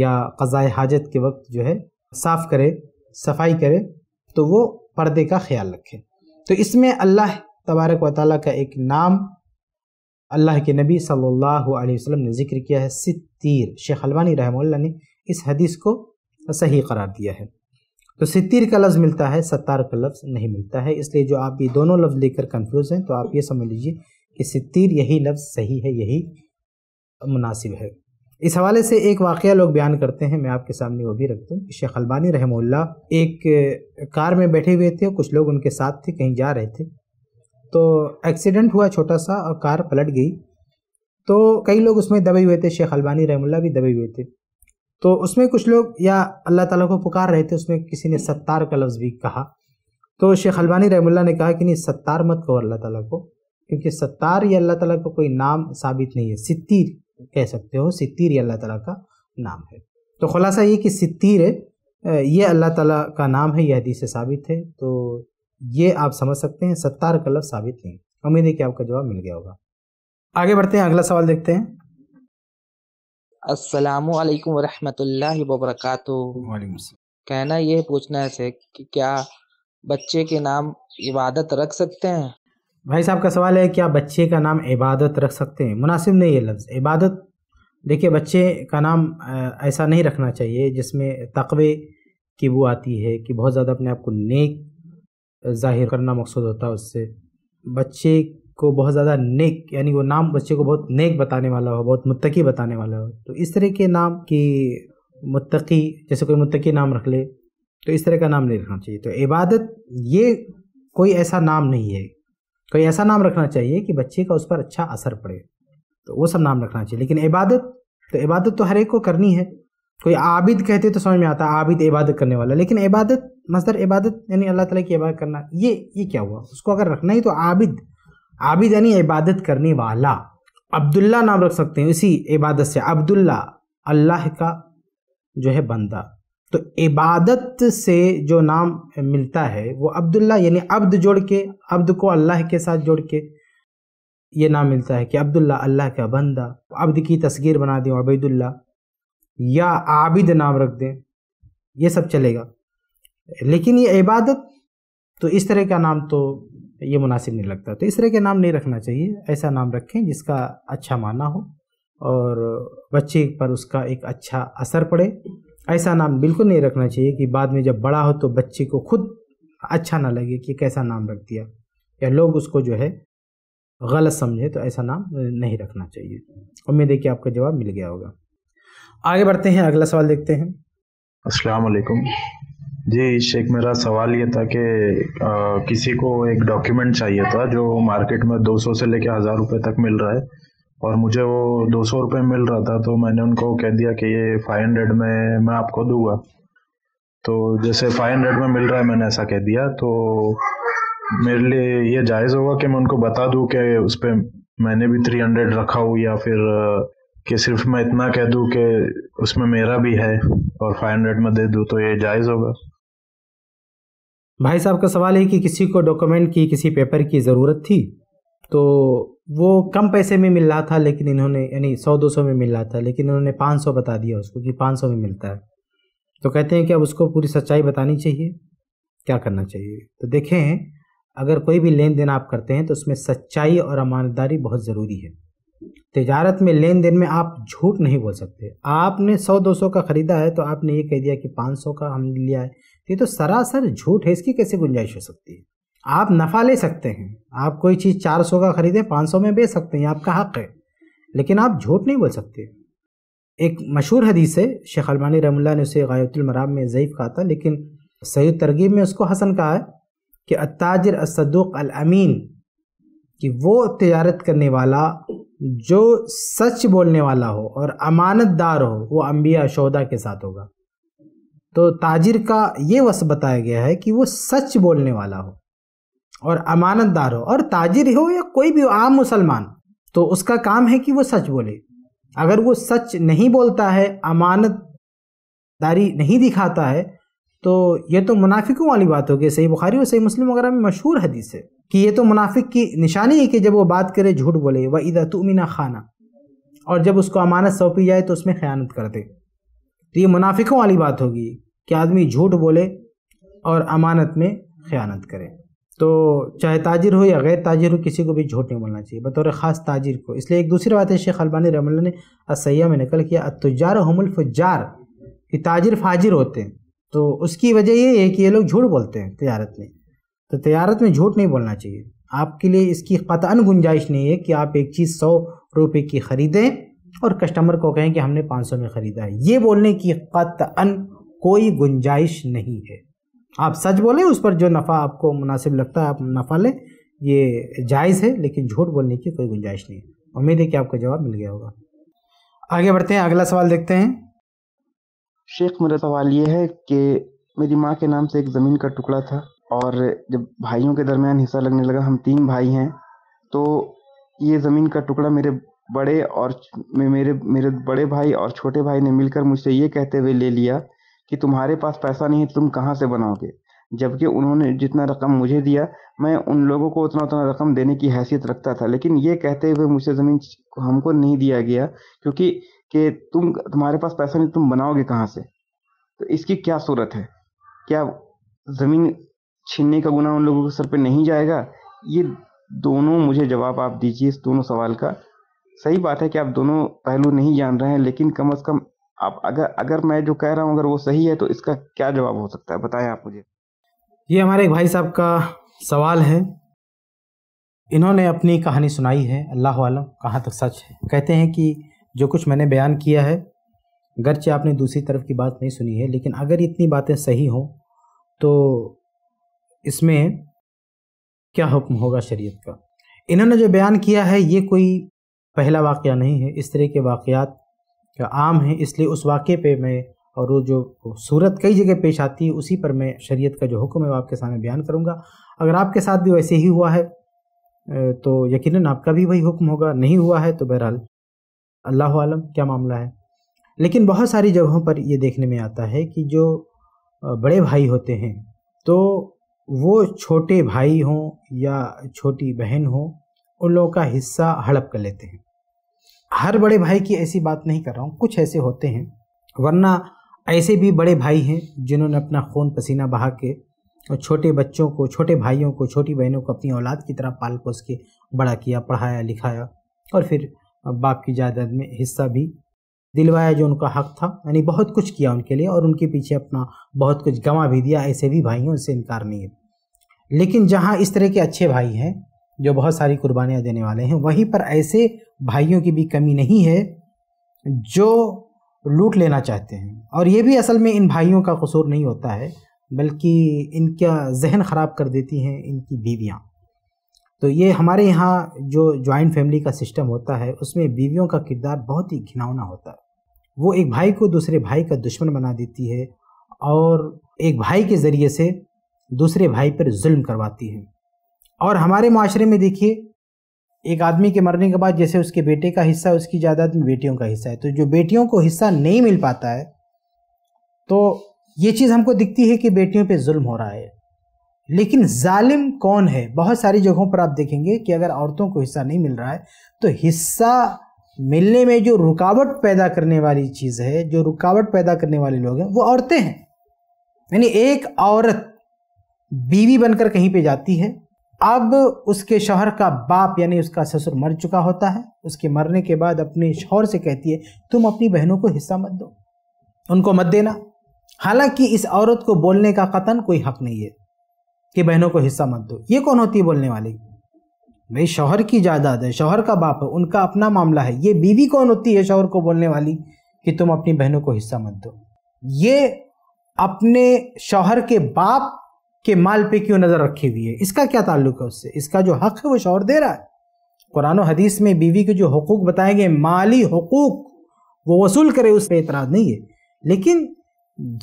या क़ज़ाए हाजत के वक्त जो है साफ़ करे सफाई करे तो वो पर्दे का ख्याल रखे तो इसमें अल्लाह तबारक व ताली का एक नाम अल्लाह के नबी सल्लल्लाहु अलैहि वसल्लम ने जिक्र किया है सित्तीर शेख अलवानी रहमल्ला ने इस हदीस को సహీ ఖరర్ دیا హే తో సితీర్ క లఫ్ మిల్తా హే సత్తార్ క లఫ్ నహీ మిల్తా హే ఇస్లియే జో ఆప్ ఈ dono లఫ్ లేకర్ కన్ఫ్యూజ్ హే తో ఆప్ యే సమਝ لیجیయే కి సితీర్ యహీ లఫ్ సహీ హే యహీ మునాసిబ్ హే ఇస్ హవాలే సే ఏక్ వాఖియా लोग बयान కర్తే హే మే ఆప్కే సామ్నే वो भी रखతా హు షేఖ్ అల్బానీ రహమুল্লাহ ఏక్ కార్ మే బైఠే హుయే థే కుచ్ लोग उनके साथ थे कहीं जा रहे थे तो एक्सीडेंट हुआ छोटा सा और कार पलट गई तो कई लोग उसमें दबे हुए थे शेख अल्बानी रहम अल्लाह भी दबे हुए थे तो उसमें कुछ लोग या अल्लाह ताला को पुकार रहे थे उसमें किसी ने सत्तार का लफ्ज़ भी कहा तो शेख अलबानी रहमुल्ला ने कहा कि नहीं सत्तार मत कहो अल्लाह ताला को क्योंकि सत्तार या अल्लाह ताला का को कोई नाम साबित नहीं है सित्तीर कह सकते हो सित्तीर या अल्लाह ताला का नाम है तो खुलासा ये कि सित्तीर ये अल्लाह ताला का नाम है यह हदीस से साबित है तो ये आप समझ सकते हैं सत्तार का लफ्ज़ साबित नहीं उम्मीद है कि आपका जवाब मिल गया होगा आगे बढ़ते हैं अगला सवाल देखते हैं असलकम वरहमतुल्लाहि वबरकातु कहना यह पूछना है कि क्या बच्चे के नाम इबादत रख सकते हैं भाई साहब का सवाल है क्या बच्चे का नाम इबादत रख सकते हैं मुनासिब नहीं है लफ्ज़ इबादत देखिए बच्चे का नाम ऐसा नहीं रखना चाहिए जिसमें तकवे की वो आती है कि बहुत ज़्यादा अपने आप को नेक ज़ाहिर करना मकसद होता है उससे बच्चे को बहुत ज़्यादा नेक यानी वो नाम बच्चे को बहुत नेक बताने वाला हो बहुत मुत्तकी बताने वाला हो तो इस तरह के नाम की मुत्तकी जैसे कोई मुत्तकी नाम रख ले तो इस तरह का नाम नहीं रखना चाहिए तो इबादत ये कोई ऐसा नाम नहीं है कोई ऐसा नाम रखना चाहिए कि बच्चे का उस पर अच्छा असर पड़े तो वो सब नाम रखना चाहिए लेकिन इबादत तो इबादत तो हर एक को करनी है कोई आबिद कहते तो समझ में आता है आबिद इबादत करने वाला लेकिन इबादत मसदर इबादत यानी अल्लाह ताला की इबादत करना ये ये क्या हुआ उसको अगर रखना ही तो आबिद आबिद यानी इबादत करने वाला अब्दुल्ला नाम रख सकते हैं इसी इबादत से अब्दुल्ला अल्लाह का जो है बंदा तो इबादत से जो नाम मिलता है वो अब्दुल्ला यानी अब्द जोड़ के अब्द को अल्लाह के साथ जोड़ के ये नाम मिलता है कि अब्दुल्ला अल्लाह का बंदा अब्द की तस्गीर बना दें अबैदुल्ला या आबिद नाम रख दें ये सब चलेगा लेकिन ये इबादत तो इस तरह का नाम तो ये मुनासिब नहीं लगता तो इस तरह के नाम नहीं रखना चाहिए ऐसा नाम रखें जिसका अच्छा माना हो और बच्चे पर उसका एक अच्छा असर पड़े ऐसा नाम बिल्कुल नहीं रखना चाहिए कि बाद में जब बड़ा हो तो बच्चे को खुद अच्छा ना लगे कि कैसा नाम रख दिया या लोग उसको जो है गलत समझे तो ऐसा नाम नहीं रखना चाहिए उम्मीद है कि आपका जवाब मिल गया होगा आगे बढ़ते हैं अगला सवाल देखते हैं असलकम जी शेख मेरा सवाल ये था कि किसी को एक डॉक्यूमेंट चाहिए था जो मार्केट में 200 से लेकर हज़ार रुपये तक मिल रहा है और मुझे वो दो सौ रुपये मिल रहा था तो मैंने उनको कह दिया कि ये फाइव हंड्रेड में मैं आपको दूंगा तो जैसे फाइव हंड्रेड में मिल रहा है मैंने ऐसा कह दिया तो मेरे लिए ये जायज़ होगा कि मैं उनको बता दूँ कि उस पर मैंने भी थ्री हंड्रेड रखा हूँ या फिर कि सिर्फ मैं इतना कह दूं कि उसमें मेरा भी है और फाइव हंड्रेड में दे दूं तो ये जायज़ होगा भाई साहब का सवाल है कि किसी को डॉक्यूमेंट की किसी पेपर की ज़रूरत थी तो वो कम पैसे में मिल रहा था लेकिन इन्होंने यानी सौ दो सौ में मिल रहा था लेकिन इन्होंने पाँच सौ बता दिया उसको कि पाँच सौ में मिलता है तो कहते हैं कि अब उसको पूरी सच्चाई बतानी चाहिए क्या करना चाहिए तो देखें अगर कोई भी लेन देन आप करते हैं तो उसमें सच्चाई और ईमानदारी बहुत ज़रूरी है तजारत में लेन देन में आप झूठ नहीं बोल सकते आपने सौ दो सौ का ख़रीदा है तो आपने ये कह दिया कि पाँच सौ का हम लिया है ये तो सरासर झूठ है इसकी कैसे गुंजाइश हो सकती है आप नफ़ा ले सकते हैं आप कोई चीज़ चार सौ का ख़रीदें पाँच सौ में बेच सकते हैं आपका हक़ है लेकिन आप झूठ नहीं बोल सकते एक मशहूर हदीस है शेख अलमानी रहमुल्ला ने उसे गायतुलमराब में ज़यीफ़ कहा था लेकिन सही तरगीब में उसको हसन कहा है कि अताजर असदूक अमीन कि वो तजारत करने वाला जो सच बोलने वाला हो और अमानतदार हो वो अम्बिया शहदा के साथ होगा तो ताजिर का ये वस बताया गया है कि वो सच बोलने वाला हो और अमानतदार हो और ताजिर हो या कोई भी आम मुसलमान तो उसका काम है कि वो सच बोले अगर वो सच नहीं बोलता है अमानतदारी नहीं दिखाता है तो ये तो मुनाफिकों वाली बात होगी सही बुखारी और सही मुस्लिम वगैरह में मशहूर हदीस है कि ये तो मुनाफिक की निशानी है कि जब वो बात करे झूठ बोले व इदा तुमिना खाना और जब उसको अमानत सौंपी जाए तो उसमें ख़यानत कर दे तो ये मुनाफिकों वाली बात होगी कि आदमी झूठ बोले और अमानत में ख़यानत करे तो चाहे ताजिर हो या गैर ताजिर हो किसी को भी झूठ नहीं बोलना चाहिए बतौर ख़ास ताजिर को इसलिए एक दूसरी बात है शेख अलबानी रमल ने असैया में नकल किया अतुजार हमल कि ताजिर फाजिर होते हैं तो उसकी वजह ये है कि ये लोग झूठ बोलते हैं तजारत में तो तजारत में झूठ नहीं बोलना चाहिए आपके लिए इसकी कतान गुंजाइश नहीं है कि आप एक चीज़ सौ रुपये की ख़रीदें और कस्टमर को कहें कि हमने 500 में ख़रीदा है ये बोलने की कतअन कोई गुंजाइश नहीं है आप सच बोलें उस पर जो नफ़ा आपको मुनासिब लगता है आप नफ़ा लें ये जायज़ है लेकिन झूठ बोलने की कोई गुंजाइश नहीं उम्मीद है कि आपको जवाब मिल गया होगा आगे बढ़ते हैं अगला सवाल देखते हैं शेख मेरा सवाल ये है कि मेरी माँ के नाम से एक ज़मीन का टुकड़ा था और जब भाइयों के दरमियान हिस्सा लगने लगा हम तीन भाई हैं तो ये ज़मीन का टुकड़ा मेरे बड़े और मेरे मेरे बड़े भाई और छोटे भाई ने मिलकर मुझसे ये कहते हुए ले लिया कि तुम्हारे पास पैसा नहीं है तुम कहाँ से बनाओगे जबकि उन्होंने जितना रकम मुझे दिया मैं उन लोगों को उतना उतना रकम देने की हैसियत रखता था लेकिन ये कहते हुए मुझसे ज़मीन हमको नहीं दिया गया क्योंकि कि तुम तुम्हारे पास पैसा नहीं तुम बनाओगे कहाँ से तो इसकी क्या सूरत है क्या ज़मीन छीनने का गुना उन लोगों के सर पे नहीं जाएगा ये दोनों मुझे जवाब आप दीजिए इस दोनों सवाल का सही बात है कि आप दोनों पहलू नहीं जान रहे हैं लेकिन कम अज कम आप अगर अगर मैं जो कह रहा हूँ अगर वो सही है तो इसका क्या जवाब हो सकता है बताएं आप मुझे ये हमारे भाई साहब का सवाल है इन्होंने अपनी कहानी सुनाई है अल्लाह आलम कहाँ तक सच है कहते हैं कि जो कुछ मैंने बयान किया है गरचे आपने दूसरी तरफ की बात नहीं सुनी है लेकिन अगर इतनी बातें सही हों तो इसमें क्या हुक्म होगा शरीयत का इन्होंने जो बयान किया है ये कोई पहला वाक़ नहीं है इस तरह के वाक़ात आम हैं इसलिए उस वाक़े पे मैं और वो जो सूरत कई जगह पेश आती है उसी पर मैं शरीयत का जो हुक्म है वो आपके सामने बयान करूँगा अगर आपके साथ भी वैसे ही हुआ है तो यकीनन आपका भी वही हुक्म होगा नहीं हुआ है तो बहरहाल अल्लाह आलम क्या मामला है लेकिन बहुत सारी जगहों पर ये देखने में आता है कि जो बड़े भाई होते हैं तो वो छोटे भाई हों या छोटी बहन हों उन लोगों का हिस्सा हड़प कर लेते हैं हर बड़े भाई की ऐसी बात नहीं कर रहा हूँ कुछ ऐसे होते हैं वरना ऐसे भी बड़े भाई हैं जिन्होंने अपना खून पसीना बहा के और छोटे बच्चों को छोटे भाइयों को छोटी बहनों को अपनी औलाद की तरह पाल पोस के बड़ा किया पढ़ाया लिखाया और फिर बाप की जायदाद में हिस्सा भी दिलवाया जो उनका हक था यानी बहुत कुछ किया उनके लिए और उनके पीछे अपना बहुत कुछ गंवा भी दिया ऐसे भी भाइयों से इनकार नहीं है लेकिन जहाँ इस तरह के अच्छे भाई हैं जो बहुत सारी कुर्बानियाँ देने वाले हैं वहीं पर ऐसे भाइयों की भी कमी नहीं है जो लूट लेना चाहते हैं और ये भी असल में इन भाइयों का कसूर नहीं होता है बल्कि इनका जहन ख़राब कर देती हैं इनकी बीवियाँ तो ये हमारे यहाँ जो जॉइंट फैमिली का सिस्टम होता है उसमें बीवियों का किरदार बहुत ही घिनौना होता है वो एक भाई को दूसरे भाई का दुश्मन बना देती है और एक भाई के ज़रिए से दूसरे भाई पर जुल्म करवाती है और हमारे माशरे में देखिए एक आदमी के मरने के बाद जैसे उसके बेटे का हिस्सा उसकी जायदाद में बेटियों का हिस्सा है तो जो बेटियों को हिस्सा नहीं मिल पाता है तो ये चीज़ हमको दिखती है कि बेटियों पे जुल्म हो रहा है लेकिन जालिम कौन है बहुत सारी जगहों पर आप देखेंगे कि अगर औरतों को हिस्सा नहीं मिल रहा है तो हिस्सा मिलने में जो रुकावट पैदा करने वाली चीज़ है जो रुकावट पैदा करने वाले लोग हैं वो औरतें हैं यानी एक औरत बीवी बनकर कहीं पे जाती है अब उसके शोहर का बाप यानी उसका ससुर मर चुका होता है उसके मरने के बाद अपने शोहर से कहती है तुम अपनी बहनों को हिस्सा मत दो उनको मत देना हालांकि इस औरत को बोलने का कतन कोई हक नहीं है कि बहनों को हिस्सा मत दो ये कौन होती है बोलने वाली भाई शौहर की जायदाद है शौहर का बाप है उनका अपना मामला है ये बीवी कौन होती है शौहर को बोलने वाली कि तुम अपनी बहनों को हिस्सा मत दो ये अपने शौहर के बाप के माल पे क्यों नज़र रखी हुई है इसका क्या ताल्लुक है उससे इसका जो हक है वो शौर दे रहा है कुरान हदीस में बीवी के जो हकूक़ बताए गए माली हकूक़ वो वसूल करे उस पर एतराज़ नहीं है लेकिन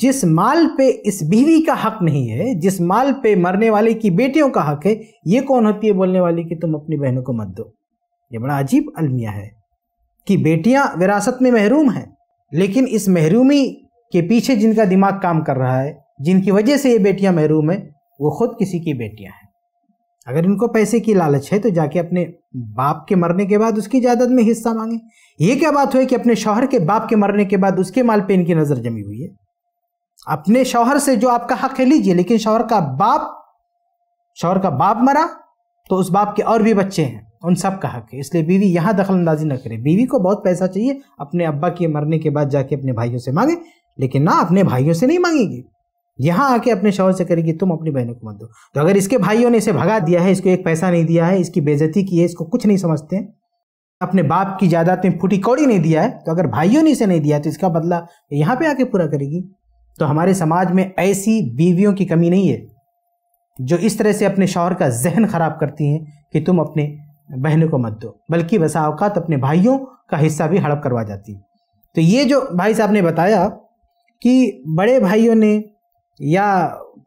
जिस माल पे इस बीवी का हक नहीं है जिस माल पे मरने वाले की बेटियों का हक है ये कौन होती है बोलने वाली कि तुम अपनी बहनों को मत दो ये बड़ा अजीब अलमिया है कि बेटियां विरासत में महरूम हैं लेकिन इस महरूमी के पीछे जिनका दिमाग काम कर रहा है जिनकी वजह से ये बेटियां महरूम है वो खुद किसी की बेटियां हैं अगर इनको पैसे की लालच है तो जाके अपने बाप के मरने के बाद उसकी जायदाद में हिस्सा मांगे ये क्या बात हुई कि अपने शौहर के बाप के मरने के बाद उसके माल पे इनकी नज़र जमी हुई है अपने शौहर से जो आपका हक है लीजिए लेकिन शौहर का बाप शौहर का बाप मरा तो उस बाप के और भी बच्चे हैं उन सब का हक है इसलिए बीवी यहाँ दखल अंदाजी ना करे बीवी को बहुत पैसा चाहिए अपने अब्बा के मरने के बाद जाके अपने भाइयों से मांगे लेकिन ना अपने भाइयों से नहीं मांगेगी यहाँ आके अपने शौहर से करेगी तुम अपनी बहनों को मत दो तो अगर इसके भाइयों ने इसे भगा दिया है इसको एक पैसा नहीं दिया है इसकी बेजती की है इसको कुछ नहीं समझते हैं अपने बाप की जायदाद में फूटी कौड़ी नहीं दिया है तो अगर भाइयों ने इसे नहीं दिया तो इसका बदला यहाँ पे आके पूरा करेगी तो हमारे समाज में ऐसी बीवियों की कमी नहीं है जो इस तरह से अपने शौहर का जहन ख़राब करती हैं कि तुम अपने बहनों को मत दो बल्कि बसा अवकात अपने भाइयों का हिस्सा भी हड़प करवा जाती है तो ये जो भाई साहब ने बताया कि बड़े भाइयों ने या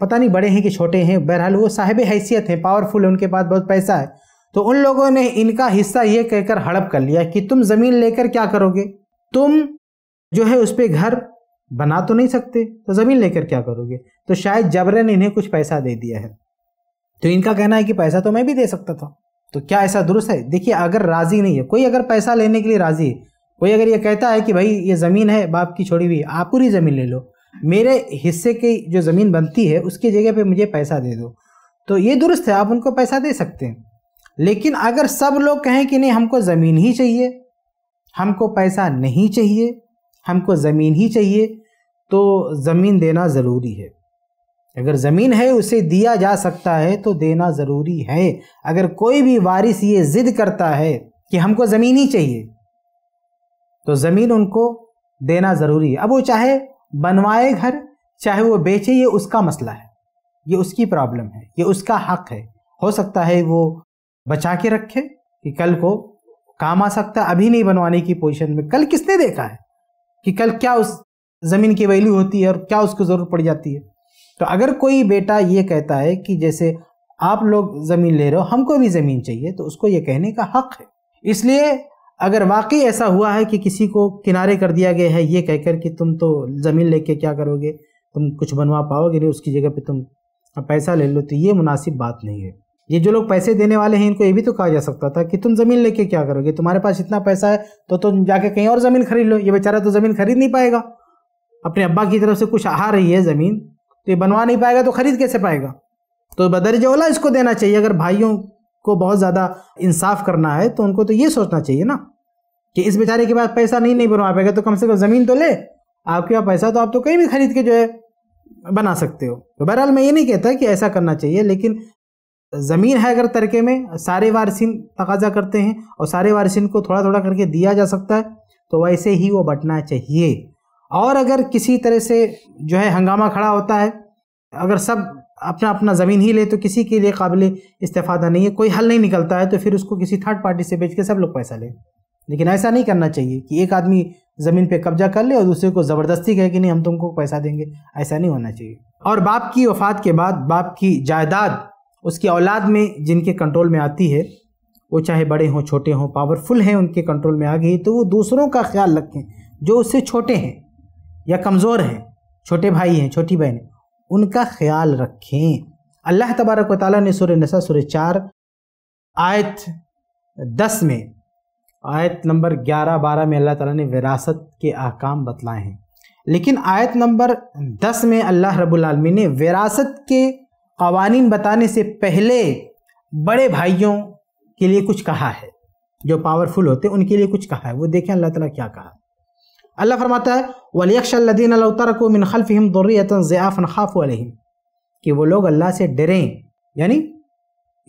पता नहीं बड़े हैं कि छोटे हैं बहरहाल वो साहिब हैसियत हैं पावरफुल है उनके पास बहुत पैसा है तो उन लोगों ने इनका हिस्सा ये कहकर हड़प कर लिया कि तुम ज़मीन लेकर क्या करोगे तुम जो है उस पर घर बना तो नहीं सकते तो ज़मीन लेकर क्या करोगे तो शायद जबरन इन्हें कुछ पैसा दे दिया है तो इनका कहना है कि पैसा तो मैं भी दे सकता था तो क्या ऐसा दुरुस्त है देखिए अगर राज़ी नहीं है कोई अगर पैसा लेने के लिए राज़ी है कोई अगर ये कहता है कि भाई ये ज़मीन है बाप की छोड़ी हुई आप पूरी ज़मीन ले लो मेरे हिस्से की जो ज़मीन बनती है उसकी जगह पे मुझे पैसा दे दो तो ये दुरुस्त है आप उनको पैसा दे सकते हैं लेकिन अगर सब लोग कहें कि नहीं हमको ज़मीन ही चाहिए हमको पैसा नहीं चाहिए हमको ज़मीन ही चाहिए तो ज़मीन देना ज़रूरी है अगर ज़मीन है उसे दिया जा सकता है तो देना ज़रूरी है अगर कोई भी वारिस ये ज़िद करता है कि हमको ज़मीन ही चाहिए तो ज़मीन उनको देना ज़रूरी है अब वो चाहे बनवाए घर चाहे वो बेचे ये उसका मसला है ये उसकी प्रॉब्लम है ये उसका हक है हो सकता है वो बचा के रखे कि कल को काम आ सकता अभी नहीं बनवाने की पोजीशन में कल किसने देखा है कि कल क्या उस ज़मीन की वैल्यू होती है और क्या उसको ज़रूरत पड़ जाती है तो अगर कोई बेटा ये कहता है कि जैसे आप लोग ज़मीन ले रहे हो हमको भी ज़मीन चाहिए तो उसको ये कहने का हक है इसलिए अगर वाकई ऐसा हुआ है कि किसी को किनारे कर दिया गया है ये कहकर कि तुम तो ज़मीन लेके क्या करोगे तुम कुछ बनवा पाओगे नहीं उसकी जगह पे तुम पैसा ले लो तो ये मुनासिब बात नहीं है ये जो लोग पैसे देने वाले हैं इनको ये भी तो कहा जा सकता था कि तुम ज़मीन लेके क्या करोगे तुम्हारे पास इतना पैसा है तो तुम जाके कहीं और ज़मीन खरीद लो ये बेचारा तो ज़मीन खरीद नहीं पाएगा अपने अब्बा की तरफ से कुछ आ रही है ज़मीन तो ये बनवा नहीं पाएगा तो ख़रीद कैसे पाएगा तो बदर ओला इसको देना चाहिए अगर भाइयों को बहुत ज़्यादा इंसाफ करना है तो उनको तो ये सोचना चाहिए ना कि इस बेचारे के पास पैसा नहीं नहीं बनवा पाएगा तो कम से कम ज़मीन तो ले आपके पास पैसा तो आप तो कहीं भी खरीद के जो है बना सकते हो तो बहरहाल मैं ये नहीं कहता कि ऐसा करना चाहिए लेकिन ज़मीन है अगर तरके में सारे वारसिन तकाजा करते हैं और सारे वारसिन को थोड़ा थोड़ा करके दिया जा सकता है तो वैसे ही वो बटना चाहिए और अगर किसी तरह से जो है हंगामा खड़ा होता है अगर सब अपना अपना ज़मीन ही ले तो किसी के लिए काबिल इस्तेफादा नहीं है कोई हल नहीं निकलता है तो फिर उसको किसी थर्ड पार्टी से बेच के सब लोग पैसा लें लेकिन ऐसा नहीं करना चाहिए कि एक आदमी ज़मीन पे कब्जा कर ले और दूसरे को ज़बरदस्ती कहे कि नहीं हम तुमको पैसा देंगे ऐसा नहीं होना चाहिए और बाप की वफात के बाद बाप की जायदाद उसकी औलाद में जिनके कंट्रोल में आती है वो चाहे बड़े हों छोटे हों पावरफुल हैं उनके कंट्रोल में आ गई तो वो दूसरों का ख्याल रखें जो उससे छोटे हैं या कमज़ोर हैं छोटे भाई हैं छोटी बहन हैं उनका ख्याल रखें अल्लाह तबारक वाली ने सुर नसा सुर चार आयत दस में आयत नंबर 11 बारह में अल्लाह ताला ने विरासत के आकाम बतलाए हैं लेकिन आयत नंबर 10 में अल्लाह रबालमी ने विरासत के कवानीन बताने से पहले बड़े भाइयों के लिए कुछ कहा है जो पावरफुल होते हैं उनके लिए कुछ कहा है वो देखें अल्लाह ताला क्या कहा अल्लाह फरमाता है वलियक्षद्दीन को मिन खलफ़ हम दुर्रतन ज़ियाफ़न खाफ़ कि वो लोग अल्लाह से डरें यानी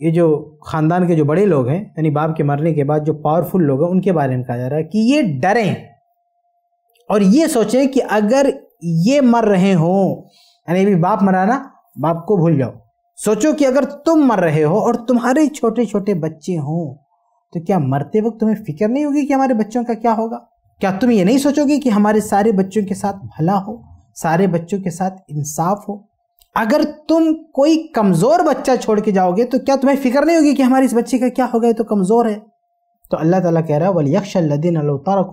ये जो ख़ानदान के जो बड़े लोग हैं यानी बाप के मरने के बाद जो पावरफुल लोग हैं उनके बारे में कहा जा रहा है कि ये डरें और ये सोचें कि अगर ये मर रहे हों यानी भी बाप मराना बाप को भूल जाओ सोचो कि अगर तुम मर रहे हो और तुम्हारे छोटे छोटे बच्चे हों तो क्या मरते वक्त तुम्हें फिक्र नहीं होगी कि हमारे बच्चों का क्या होगा क्या तुम ये नहीं सोचोगे कि हमारे सारे बच्चों के साथ भला हो सारे बच्चों के साथ इंसाफ हो अगर तुम कोई कमज़ोर बच्चा छोड़ के जाओगे तो क्या तुम्हें फिक्र नहीं होगी कि हमारे इस बच्चे का क्या हो गया तो कमज़ोर है तो अल्लाह ताला कह रहा है वल यक्षदीन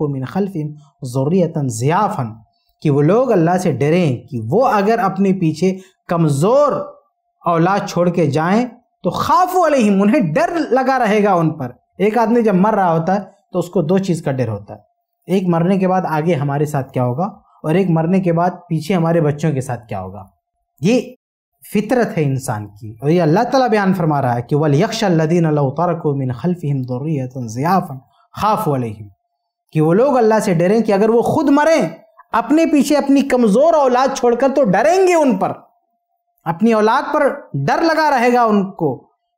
को मिन ज़ियाफ़न कि वो लोग अल्लाह से डरें कि वो अगर अपने पीछे कमज़ोर औलाद छोड़ के जाएं तो खाफ वाले ही उन्हें डर लगा रहेगा उन पर एक आदमी जब मर रहा होता है तो उसको दो चीज़ का डर होता है एक मरने के बाद आगे हमारे साथ क्या होगा और एक मरने के बाद पीछे हमारे बच्चों के साथ क्या होगा ये फितरत है इंसान की और ये अल्लाह ताला बयान फरमा रहा है कि वल यक्षदीन तरक मिन खलफ़िम ज़ियाफ़न खाफ वलिम कि वो लोग अल्लाह से डरें कि अगर वो खुद मरें अपने पीछे अपनी कमज़ोर औलाद छोड़कर तो डरेंगे उन पर अपनी औलाद पर डर लगा रहेगा उनको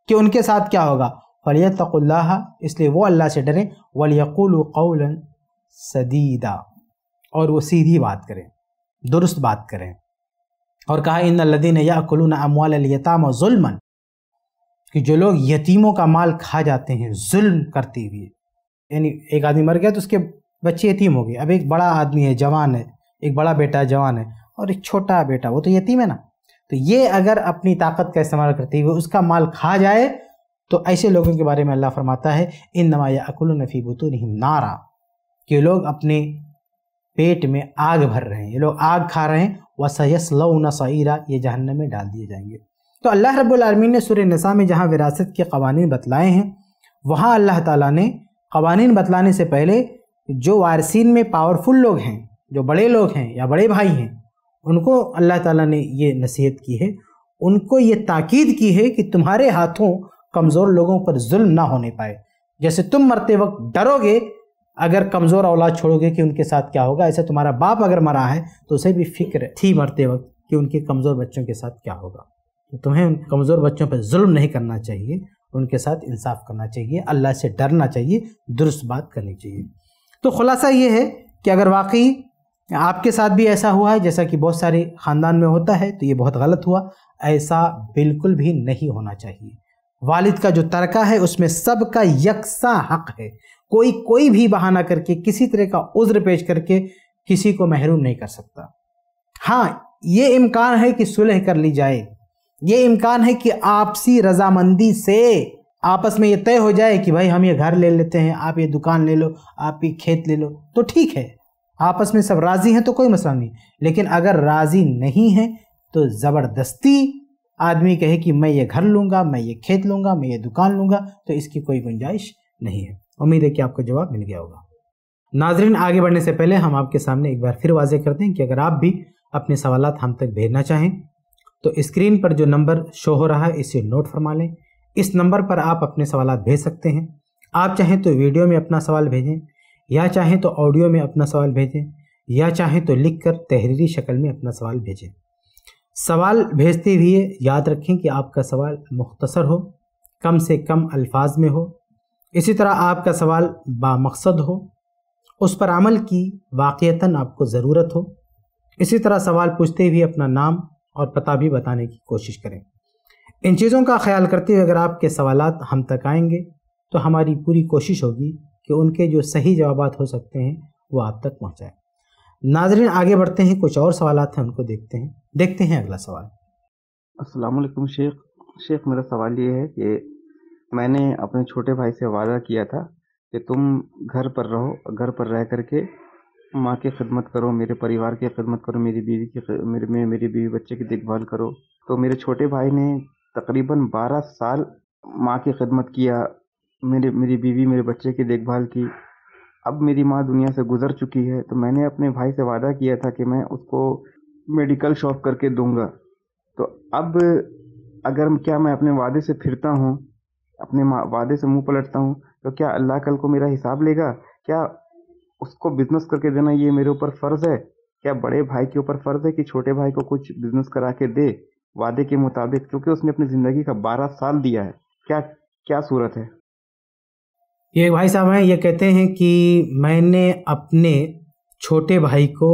कि उनके साथ क्या होगा फलियत इसलिए वो अल्लाह से डरें वलयकुल कौलन सदीदा और वो सीधी बात करें दुरुस्त बात करें और कहा इन लदीन याकुलून अमवालताम जुल्मन कि जो लोग यतीमों का माल खा जाते हैं जुल्म करते हुए यानी एक आदमी मर गया तो उसके बच्चे यतीम हो गए अब एक बड़ा आदमी है जवान है एक बड़ा बेटा जवान है और एक छोटा बेटा वो तो यतीम है ना तो ये अगर अपनी ताकत का इस्तेमाल करते हुए उसका माल खा जाए तो ऐसे लोगों के बारे में अल्लाह फरमाता है इन नमा या अकुल नफ़ी बतून नारा कि लोग अपने पेट में आग भर रहे हैं ये लोग आग खा रहे हैं वसयस लौना सीरा ये जहन्नम में डाल दिए जाएंगे तो अल्लाह रब्लमिन ने सुर नसा में जहाँ विरासत के कवानीन बतलाए हैं वहाँ अल्लाह ताला ने कवानी बतलाने से पहले जो वारसिन में पावरफुल लोग हैं जो बड़े लोग हैं या बड़े भाई हैं उनको अल्लाह ताला ने ये नसीहत की है उनको ये ताकीद की है कि तुम्हारे हाथों कमज़ोर लोगों पर जुल्म ना होने पाए जैसे तुम मरते वक्त डरोगे अगर कमज़ोर औलाद छोड़ोगे कि उनके साथ क्या होगा ऐसे तुम्हारा बाप अगर मरा है तो उसे भी फिक्र थी मरते वक्त कि उनके कमज़ोर बच्चों के साथ क्या होगा तो तुम्हें उन कमज़ोर बच्चों पर जुल्म नहीं करना चाहिए उनके साथ इंसाफ करना चाहिए अल्लाह से डरना चाहिए दुरुस्त बात करनी चाहिए तो खुलासा ये है कि अगर वाकई आपके साथ भी ऐसा हुआ है जैसा कि बहुत सारे ख़ानदान में होता है तो ये बहुत गलत हुआ ऐसा बिल्कुल भी नहीं होना चाहिए वालिद का जो तरका है उसमें सबका यकसा हक है कोई कोई भी बहाना करके किसी तरह का उज्र पेश करके किसी को महरूम नहीं कर सकता हाँ ये इम्कान है कि सुलह कर ली जाए ये इम्कान है कि आपसी रजामंदी से आपस में ये तय हो जाए कि भाई हम ये घर ले लेते हैं आप ये दुकान ले लो आप ये खेत ले लो तो ठीक है आपस में सब राज़ी हैं तो कोई मसला नहीं लेकिन अगर राज़ी नहीं है तो ज़बरदस्ती आदमी कहे कि मैं ये घर लूँगा मैं ये खेत लूँगा मैं ये दुकान लूँगा तो इसकी कोई गुंजाइश नहीं है उम्मीद है कि आपका जवाब मिल गया होगा नाजरीन आगे बढ़ने से पहले हम आपके सामने एक बार फिर वाजे करते हैं कि अगर आप भी अपने सवाल हम तक भेजना चाहें तो स्क्रीन पर जो नंबर शो हो रहा है इसे नोट फरमा लें इस नंबर पर आप अपने सवाल भेज सकते हैं आप चाहें तो वीडियो में अपना सवाल भेजें या चाहें तो ऑडियो में अपना सवाल भेजें या चाहें तो लिख कर तहरीरी शक्ल में अपना सवाल भेजें सवाल भेजते हुए याद रखें कि आपका सवाल मुख्तसर हो कम से कम अल्फाज में हो इसी तरह आपका सवाल बामकसद हो उस पर अमल की वाक़ता आपको ज़रूरत हो इसी तरह सवाल पूछते हुए अपना नाम और पता भी बताने की कोशिश करें इन चीज़ों का ख्याल करते हुए अगर आपके सवाल हम तक आएंगे तो हमारी पूरी कोशिश होगी कि उनके जो सही जवाब हो सकते हैं वो आप तक पहुँचाएँ नाजरन आगे बढ़ते हैं कुछ और सवाल हैं उनको देखते हैं देखते हैं अगला सवाल असलकुम शेख शेख मेरा सवाल ये है कि मैंने अपने छोटे भाई से वादा किया था कि तुम घर पर रहो घर पर रह कर के माँ की खिदमत करो मेरे परिवार की खिदमत करो मेरी बीवी की मेरे में मेरी बीवी बच्चे की देखभाल करो तो मेरे छोटे भाई ने तकरीबन बारह साल माँ की खिदमत किया मेरे मेरी बीवी मेरे बच्चे की देखभाल की अब मेरी माँ दुनिया से गुजर चुकी है तो मैंने अपने भाई से वादा किया था कि मैं उसको मेडिकल शॉप करके दूंगा तो अब अगर क्या मैं अपने वादे से फिरता हूँ अपने वादे से मुंह पलटता हूँ तो क्या अल्लाह कल को मेरा हिसाब लेगा क्या उसको बिजनेस करके देना ये मेरे ऊपर फ़र्ज़ है क्या बड़े भाई के ऊपर फ़र्ज़ है कि छोटे भाई को कुछ बिजनेस करा के दे वादे के मुताबिक क्योंकि उसने अपनी ज़िंदगी का बारह साल दिया है क्या क्या सूरत है ये भाई साहब हैं ये कहते हैं कि मैंने अपने छोटे भाई को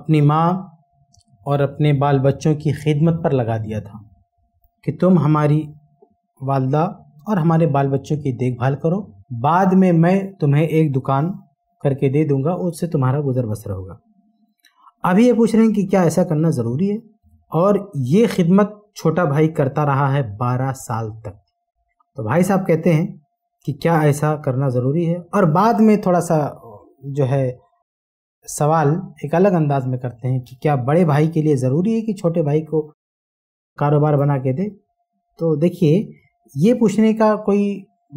अपनी माँ और अपने बाल बच्चों की खिदमत पर लगा दिया था कि तुम हमारी वालदा और हमारे बाल बच्चों की देखभाल करो बाद में मैं तुम्हें एक दुकान करके दे दूंगा उससे तुम्हारा गुजर बसर होगा अभी ये पूछ रहे हैं कि क्या ऐसा करना ज़रूरी है और ये खिदमत छोटा भाई करता रहा है बारह साल तक तो भाई साहब कहते हैं कि क्या ऐसा करना ज़रूरी है और बाद में थोड़ा सा जो है सवाल एक अलग अंदाज में करते हैं कि क्या बड़े भाई के लिए ज़रूरी है कि छोटे भाई को कारोबार बना के दे तो देखिए ये पूछने का कोई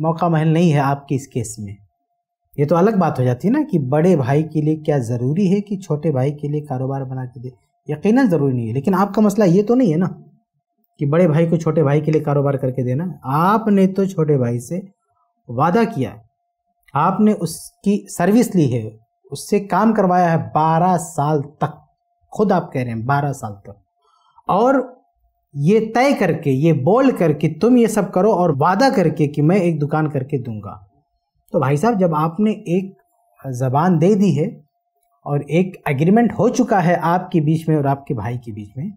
मौका महल नहीं है आपके इस केस में ये तो अलग बात हो जाती है ना कि बड़े भाई के लिए क्या ज़रूरी है कि छोटे भाई के लिए कारोबार बना के दे यकीन ज़रूरी नहीं है लेकिन आपका मसला ये तो नहीं है ना कि बड़े भाई को छोटे भाई के लिए कारोबार करके देना आपने तो छोटे भाई से वादा किया आपने उसकी सर्विस ली है उससे काम करवाया है बारह साल तक खुद आप कह रहे हैं बारह साल तक और ये तय करके ये बोल करके तुम ये सब करो और वादा करके कि मैं एक दुकान करके दूंगा तो भाई साहब जब आपने एक ज़बान दे दी है और एक एग्रीमेंट हो चुका है आपके बीच में और आपके भाई के बीच में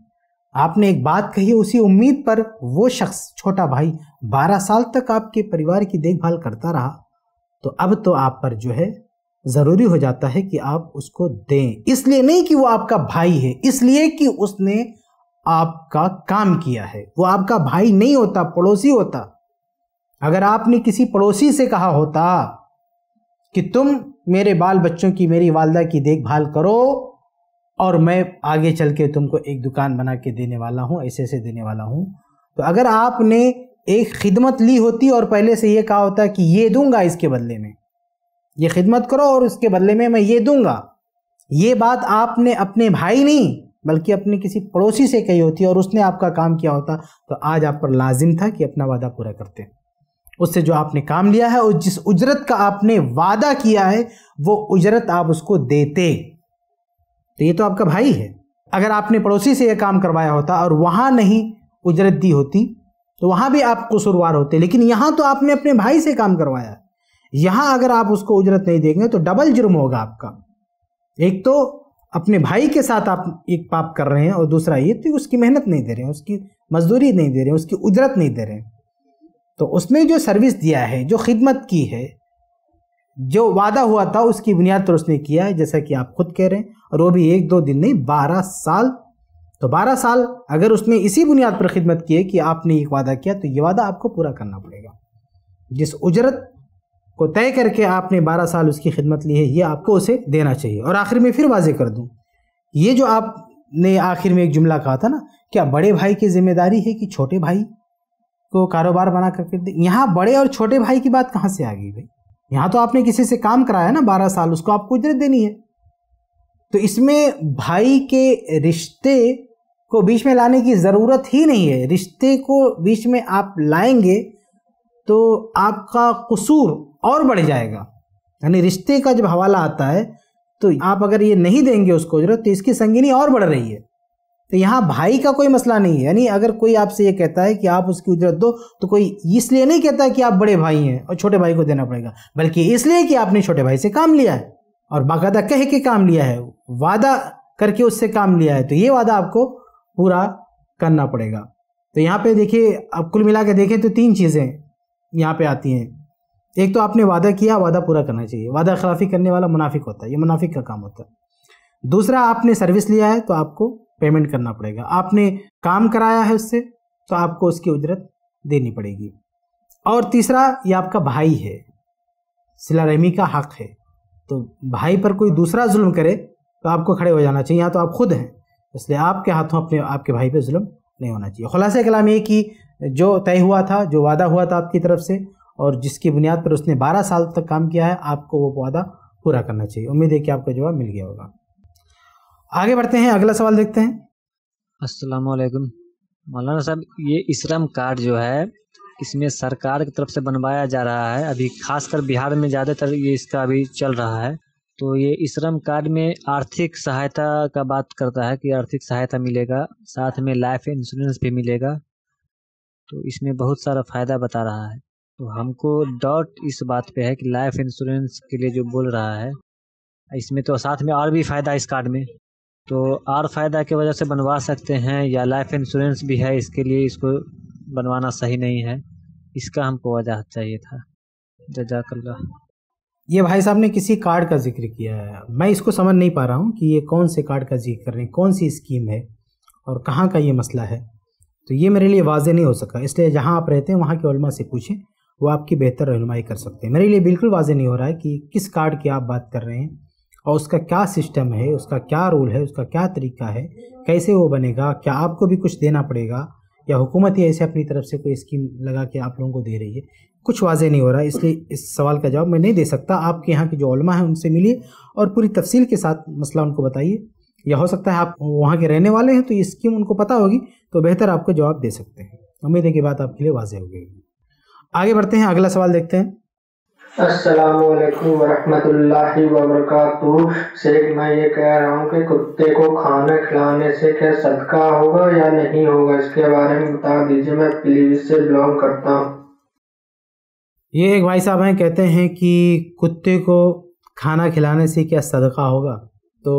आपने एक बात कही उसी उम्मीद पर वो शख्स छोटा भाई बारह साल तक आपके परिवार की देखभाल करता रहा तो अब तो आप पर जो है ज़रूरी हो जाता है कि आप उसको दें इसलिए नहीं कि वो आपका भाई है इसलिए कि उसने आपका काम किया है वो आपका भाई नहीं होता पड़ोसी होता अगर आपने किसी पड़ोसी से कहा होता कि तुम मेरे बाल बच्चों की मेरी वालदा की देखभाल करो और मैं आगे चल के तुमको एक दुकान बना के देने वाला हूँ ऐसे ऐसे देने वाला हूँ तो अगर आपने एक खिदमत ली होती और पहले से ये कहा होता कि ये दूंगा इसके बदले में ये खिदमत करो और उसके बदले में मैं ये दूंगा ये बात आपने अपने भाई नहीं बल्कि अपने किसी पड़ोसी से कही होती और उसने आपका काम किया होता तो आज आप पर लाजिम था कि अपना वादा पूरा करते उससे जो आपने काम लिया है और जिस उजरत का आपने वादा किया है वो उजरत आप उसको देते तो ये तो आपका भाई है अगर आपने पड़ोसी से ये काम करवाया होता और वहाँ नहीं उजरत दी होती तो वहाँ भी आप कसूरवार होते लेकिन यहाँ तो आपने अपने भाई से काम करवाया यहाँ अगर आप उसको उजरत नहीं देंगे तो डबल जुर्म होगा आपका एक तो अपने भाई के साथ आप एक पाप कर रहे हैं और दूसरा ये तो उसकी मेहनत नहीं दे रहे हैं उसकी मजदूरी नहीं दे रहे हैं उसकी उजरत नहीं दे रहे हैं तो उसमें जो सर्विस दिया है जो खिदमत की है जो वादा हुआ था उसकी बुनियाद पर उसने किया है जैसा कि आप खुद कह रहे हैं और वो भी एक दो दिन नहीं बारह साल तो बारह साल अगर उसने इसी बुनियाद पर खिदमत की है कि आपने एक वादा किया तो ये वादा आपको पूरा करना पड़ेगा जिस उजरत को तय करके आपने 12 साल उसकी खिदमत ली है ये आपको उसे देना चाहिए और आखिर में फिर वाजे कर दूँ ये जो आपने आखिर में एक जुमला कहा था ना क्या बड़े भाई की जिम्मेदारी है कि छोटे भाई को कारोबार बना करके दे यहाँ बड़े और छोटे भाई की बात कहाँ से आ गई भाई यहाँ तो आपने किसी से काम कराया ना बारह साल उसको आपको इज्जत देनी है तो इसमें भाई के रिश्ते को बीच में लाने की ज़रूरत ही नहीं है रिश्ते को बीच में आप लाएंगे तो आपका कसूर और बढ़ जाएगा यानी रिश्ते का जब हवाला आता है तो आप अगर ये नहीं देंगे उसको जरूरत तो इसकी संगीनी और बढ़ रही है तो यहाँ भाई का कोई मसला नहीं है यानी अगर कोई आपसे ये कहता है कि आप उसकी उजरत दो तो कोई इसलिए नहीं कहता कि आप बड़े भाई हैं और छोटे भाई को देना पड़ेगा बल्कि इसलिए कि आपने छोटे भाई से काम लिया है और बाकायदा कह के काम लिया है वादा करके उससे काम लिया है तो ये वादा आपको पूरा करना पड़ेगा तो यहाँ पे देखिए अब कुल मिला के देखें तो तीन चीज़ें यहाँ पे आती हैं एक तो आपने वादा किया वादा पूरा करना चाहिए वादा खिलाफी करने वाला मुनाफिक होता है ये मुनाफिक का काम होता है दूसरा आपने सर्विस लिया है तो आपको पेमेंट करना पड़ेगा आपने काम कराया है उससे तो आपको उसकी उजरत देनी पड़ेगी और तीसरा ये आपका भाई है सिला रहमी का हक है तो भाई पर कोई दूसरा जुल्म करे तो आपको खड़े हो जाना चाहिए यहाँ तो आप खुद हैं इसलिए आपके हाथों अपने आपके भाई पर जुल्म नहीं होना चाहिए खुलासा कलाम ये कि जो तय हुआ था जो वादा हुआ था आपकी तरफ से और जिसकी बुनियाद पर उसने 12 साल तक काम किया है आपको वो वादा पूरा करना चाहिए उम्मीद है कि आपको जवाब मिल गया होगा आगे बढ़ते हैं अगला सवाल देखते हैं अस्सलाम वालेकुम मौलाना साहब ये इसम कार्ड जो है इसमें सरकार की तरफ से बनवाया जा रहा है अभी खासकर बिहार में ज़्यादातर ये इसका अभी चल रहा है तो ये इसम कार्ड में आर्थिक सहायता का बात करता है कि आर्थिक सहायता मिलेगा साथ में लाइफ इंश्योरेंस भी मिलेगा तो इसमें बहुत सारा फ़ायदा बता रहा है तो हमको डाउट इस बात पे है कि लाइफ इंश्योरेंस के लिए जो बोल रहा है इसमें तो साथ में और भी फ़ायदा इस कार्ड में तो और फ़ायदा की वजह से बनवा सकते हैं या लाइफ इंश्योरेंस भी है इसके लिए इसको बनवाना सही नहीं है इसका हमको वजह चाहिए था जजाकल्ला ये भाई साहब ने किसी कार्ड का जिक्र किया है मैं इसको समझ नहीं पा रहा हूँ कि ये कौन से कार्ड का जिक्र कर रहे हैं कौन सी स्कीम है और कहाँ का ये मसला है तो ये मेरे लिए वाजे नहीं हो सका इसलिए जहाँ आप रहते हैं वहाँ के उलमा से पूछें वो आपकी बेहतर रहनुमाई कर सकते हैं मेरे लिए बिल्कुल वाजे नहीं हो रहा है कि किस कार्ड की आप बात कर रहे हैं और उसका क्या सिस्टम है उसका क्या रूल है उसका क्या तरीका है कैसे वो बनेगा क्या आपको भी कुछ देना पड़ेगा या हुकूमत ही ऐसे अपनी तरफ से कोई स्कीम लगा के आप लोगों को दे रही है कुछ वाजे नहीं हो रहा है इसलिए इस सवाल का जवाब मैं नहीं दे सकता आपके यहाँ के जो ओलमा हैं उनसे मिलिए और पूरी तफसील के साथ मसला उनको बताइए या हो सकता है आप वहाँ के रहने वाले हैं तो ये स्कीम उनको पता होगी तो बेहतर आपको जवाब दे सकते हैं उम्मीद है कि बात आपके लिए वाजे हो गई आगे बढ़ते हैं अगला सवाल देखते हैं वरहमतुल्लाहि शेख मैं ये कह रहा हूँ कि कुत्ते को खाना खिलाने से क्या सदका होगा या नहीं होगा इसके बारे में बता दीजिए मैं प्लीज से बिलोंग करता हूँ ये एक भाई साहब हैं कहते हैं कि कुत्ते को खाना खिलाने से क्या सदका होगा तो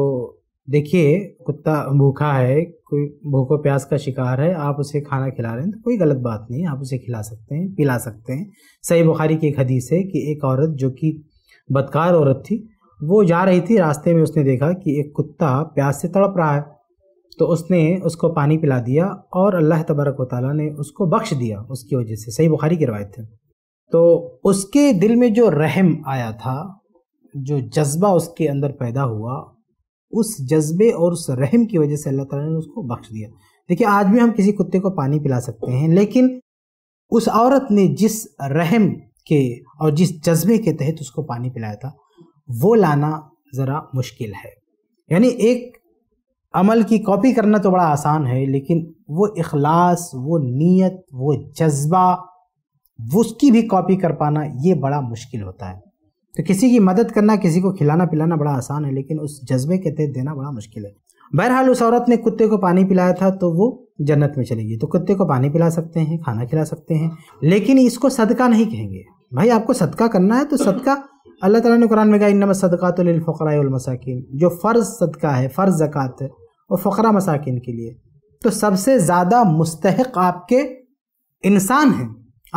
देखिए कुत्ता भूखा है कोई भूखो प्यास का शिकार है आप उसे खाना खिला रहे हैं तो कोई गलत बात नहीं आप उसे खिला सकते हैं पिला सकते हैं सही बुखारी की एक हदीस है कि एक औरत जो कि बदकार औरत थी वो जा रही थी रास्ते में उसने देखा कि एक कुत्ता प्यास से तड़प रहा है तो उसने उसको पानी पिला दिया और अल्लाह तबरक वाली ने उसको बख्श दिया उसकी वजह से सही बुखारी की रवायत है तो उसके दिल में जो रहम आया था जो जज्बा उसके अंदर पैदा हुआ उस जज्बे और उस रहम की वजह से अल्लाह ताला ने उसको बख्श दिया देखिए आज भी हम किसी कुत्ते को पानी पिला सकते हैं लेकिन उस औरत ने जिस रहम के और जिस जज्बे के तहत उसको पानी पिलाया था वो लाना ज़रा मुश्किल है यानी एक अमल की कॉपी करना तो बड़ा आसान है लेकिन वो इखलास वो नीयत वो जज्बा उसकी भी कॉपी कर पाना ये बड़ा मुश्किल होता है तो किसी की मदद करना किसी को खिलाना पिलाना बड़ा आसान है लेकिन उस जज्बे के तहत देना बड़ा मुश्किल है बहरहाल उस औरत ने कुत्ते को पानी पिलाया था तो वो जन्नत में चलेगी गई तो कुत्ते को पानी पिला सकते हैं खाना खिला सकते हैं लेकिन इसको सदका नहीं कहेंगे भाई आपको सदका करना है तो सदका अल्लाह ताला ने कुरान में कहा इनम सदक़ातफ़रामसाकिन जो फ़र्ज़ सदका है फ़र्ज़ ज़क़़त है और फ़करा मसाकिन के लिए तो सबसे ज़्यादा मुस्तक आपके इंसान हैं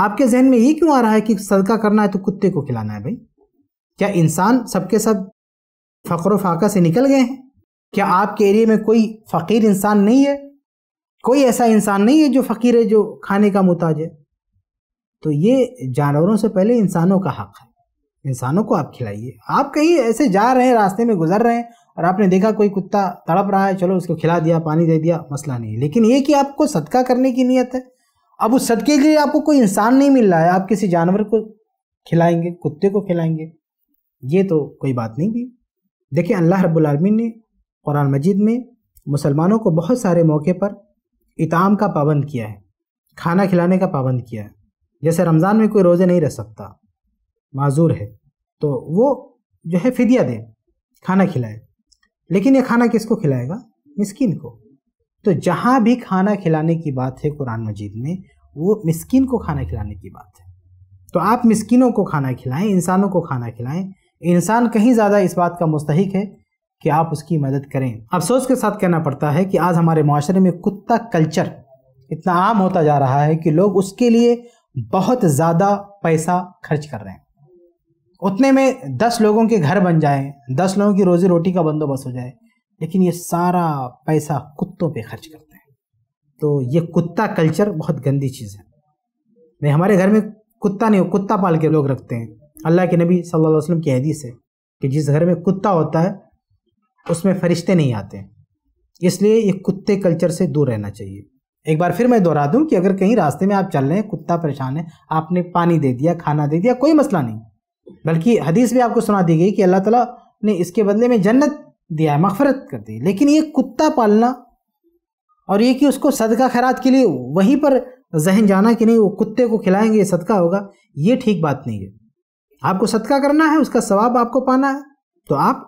आपके जहन में ये क्यों आ रहा है कि सदका करना है तो कुत्ते को खिलाना है भाई क्या इंसान सबके सब फ़क्र फाका से निकल गए हैं क्या आपके एरिए में कोई फ़कीर इंसान नहीं है कोई ऐसा इंसान नहीं है जो फ़कीर है जो खाने का मोहताज है तो ये जानवरों से पहले इंसानों का हक है इंसानों को आप खिलाइए आप कहीं ऐसे जा रहे हैं रास्ते में गुजर रहे हैं और आपने देखा कोई कुत्ता तड़प रहा है चलो उसको खिला दिया पानी दे दिया मसला नहीं लेकिन ये कि आपको सदका करने की नीयत है अब उस सदके के लिए आपको कोई इंसान नहीं मिल रहा है आप किसी जानवर को खिलाएंगे कुत्ते को खिलाएंगे ये तो कोई बात नहीं थी देखिए अल्लाह रब्बुल रबालमीन ने कुरान मजीद में मुसलमानों को बहुत सारे मौके पर इताम का पाबंद किया है खाना खिलाने का पाबंद किया है जैसे रमज़ान में कोई रोज़े नहीं रह सकता माजूर है तो वो जो है फिदिया दें खाना खिलाए लेकिन ये खाना किसको खिलाएगा मिसकिन को तो जहाँ भी खाना खिलाने की बात है कुरान मजीद में वो मिसकिन को खाना खिलाने की बात है तो आप मिसकिनों को खाना खिलाएं इंसानों को खाना खिलाएं इंसान कहीं ज़्यादा इस बात का मुस्तक है कि आप उसकी मदद करें अफसोस के साथ कहना पड़ता है कि आज हमारे माशरे में कुत्ता कल्चर इतना आम होता जा रहा है कि लोग उसके लिए बहुत ज़्यादा पैसा खर्च कर रहे हैं उतने में दस लोगों के घर बन जाएं, दस लोगों की रोज़ी रोटी का बंदोबस्त हो जाए लेकिन ये सारा पैसा कुत्तों पे खर्च करते हैं तो ये कुत्ता कल्चर बहुत गंदी चीज़ है नहीं हमारे घर में कुत्ता नहीं हो कुत्ता पाल के लोग रखते हैं अल्लाह के नबी सल्लल्लाहु अलैहि वसल्लम की हदीस है कि जिस घर में कुत्ता होता है उसमें फरिश्ते नहीं आते इसलिए ये कुत्ते कल्चर से दूर रहना चाहिए एक बार फिर मैं दोहरा दूँ कि अगर कहीं रास्ते में आप चल रहे हैं कुत्ता परेशान है आपने पानी दे दिया खाना दे दिया कोई मसला नहीं बल्कि हदीस भी आपको सुना दी गई कि अल्लाह ताला ने इसके बदले में जन्नत दिया है मफ़रत कर दी लेकिन ये कुत्ता पालना और ये कि उसको सदका खैरात के लिए वहीं पर जहन जाना कि नहीं वो कुत्ते को खिलाएंगे सदका होगा ये ठीक बात नहीं है आपको सदका करना है उसका सवाब आपको पाना है तो आप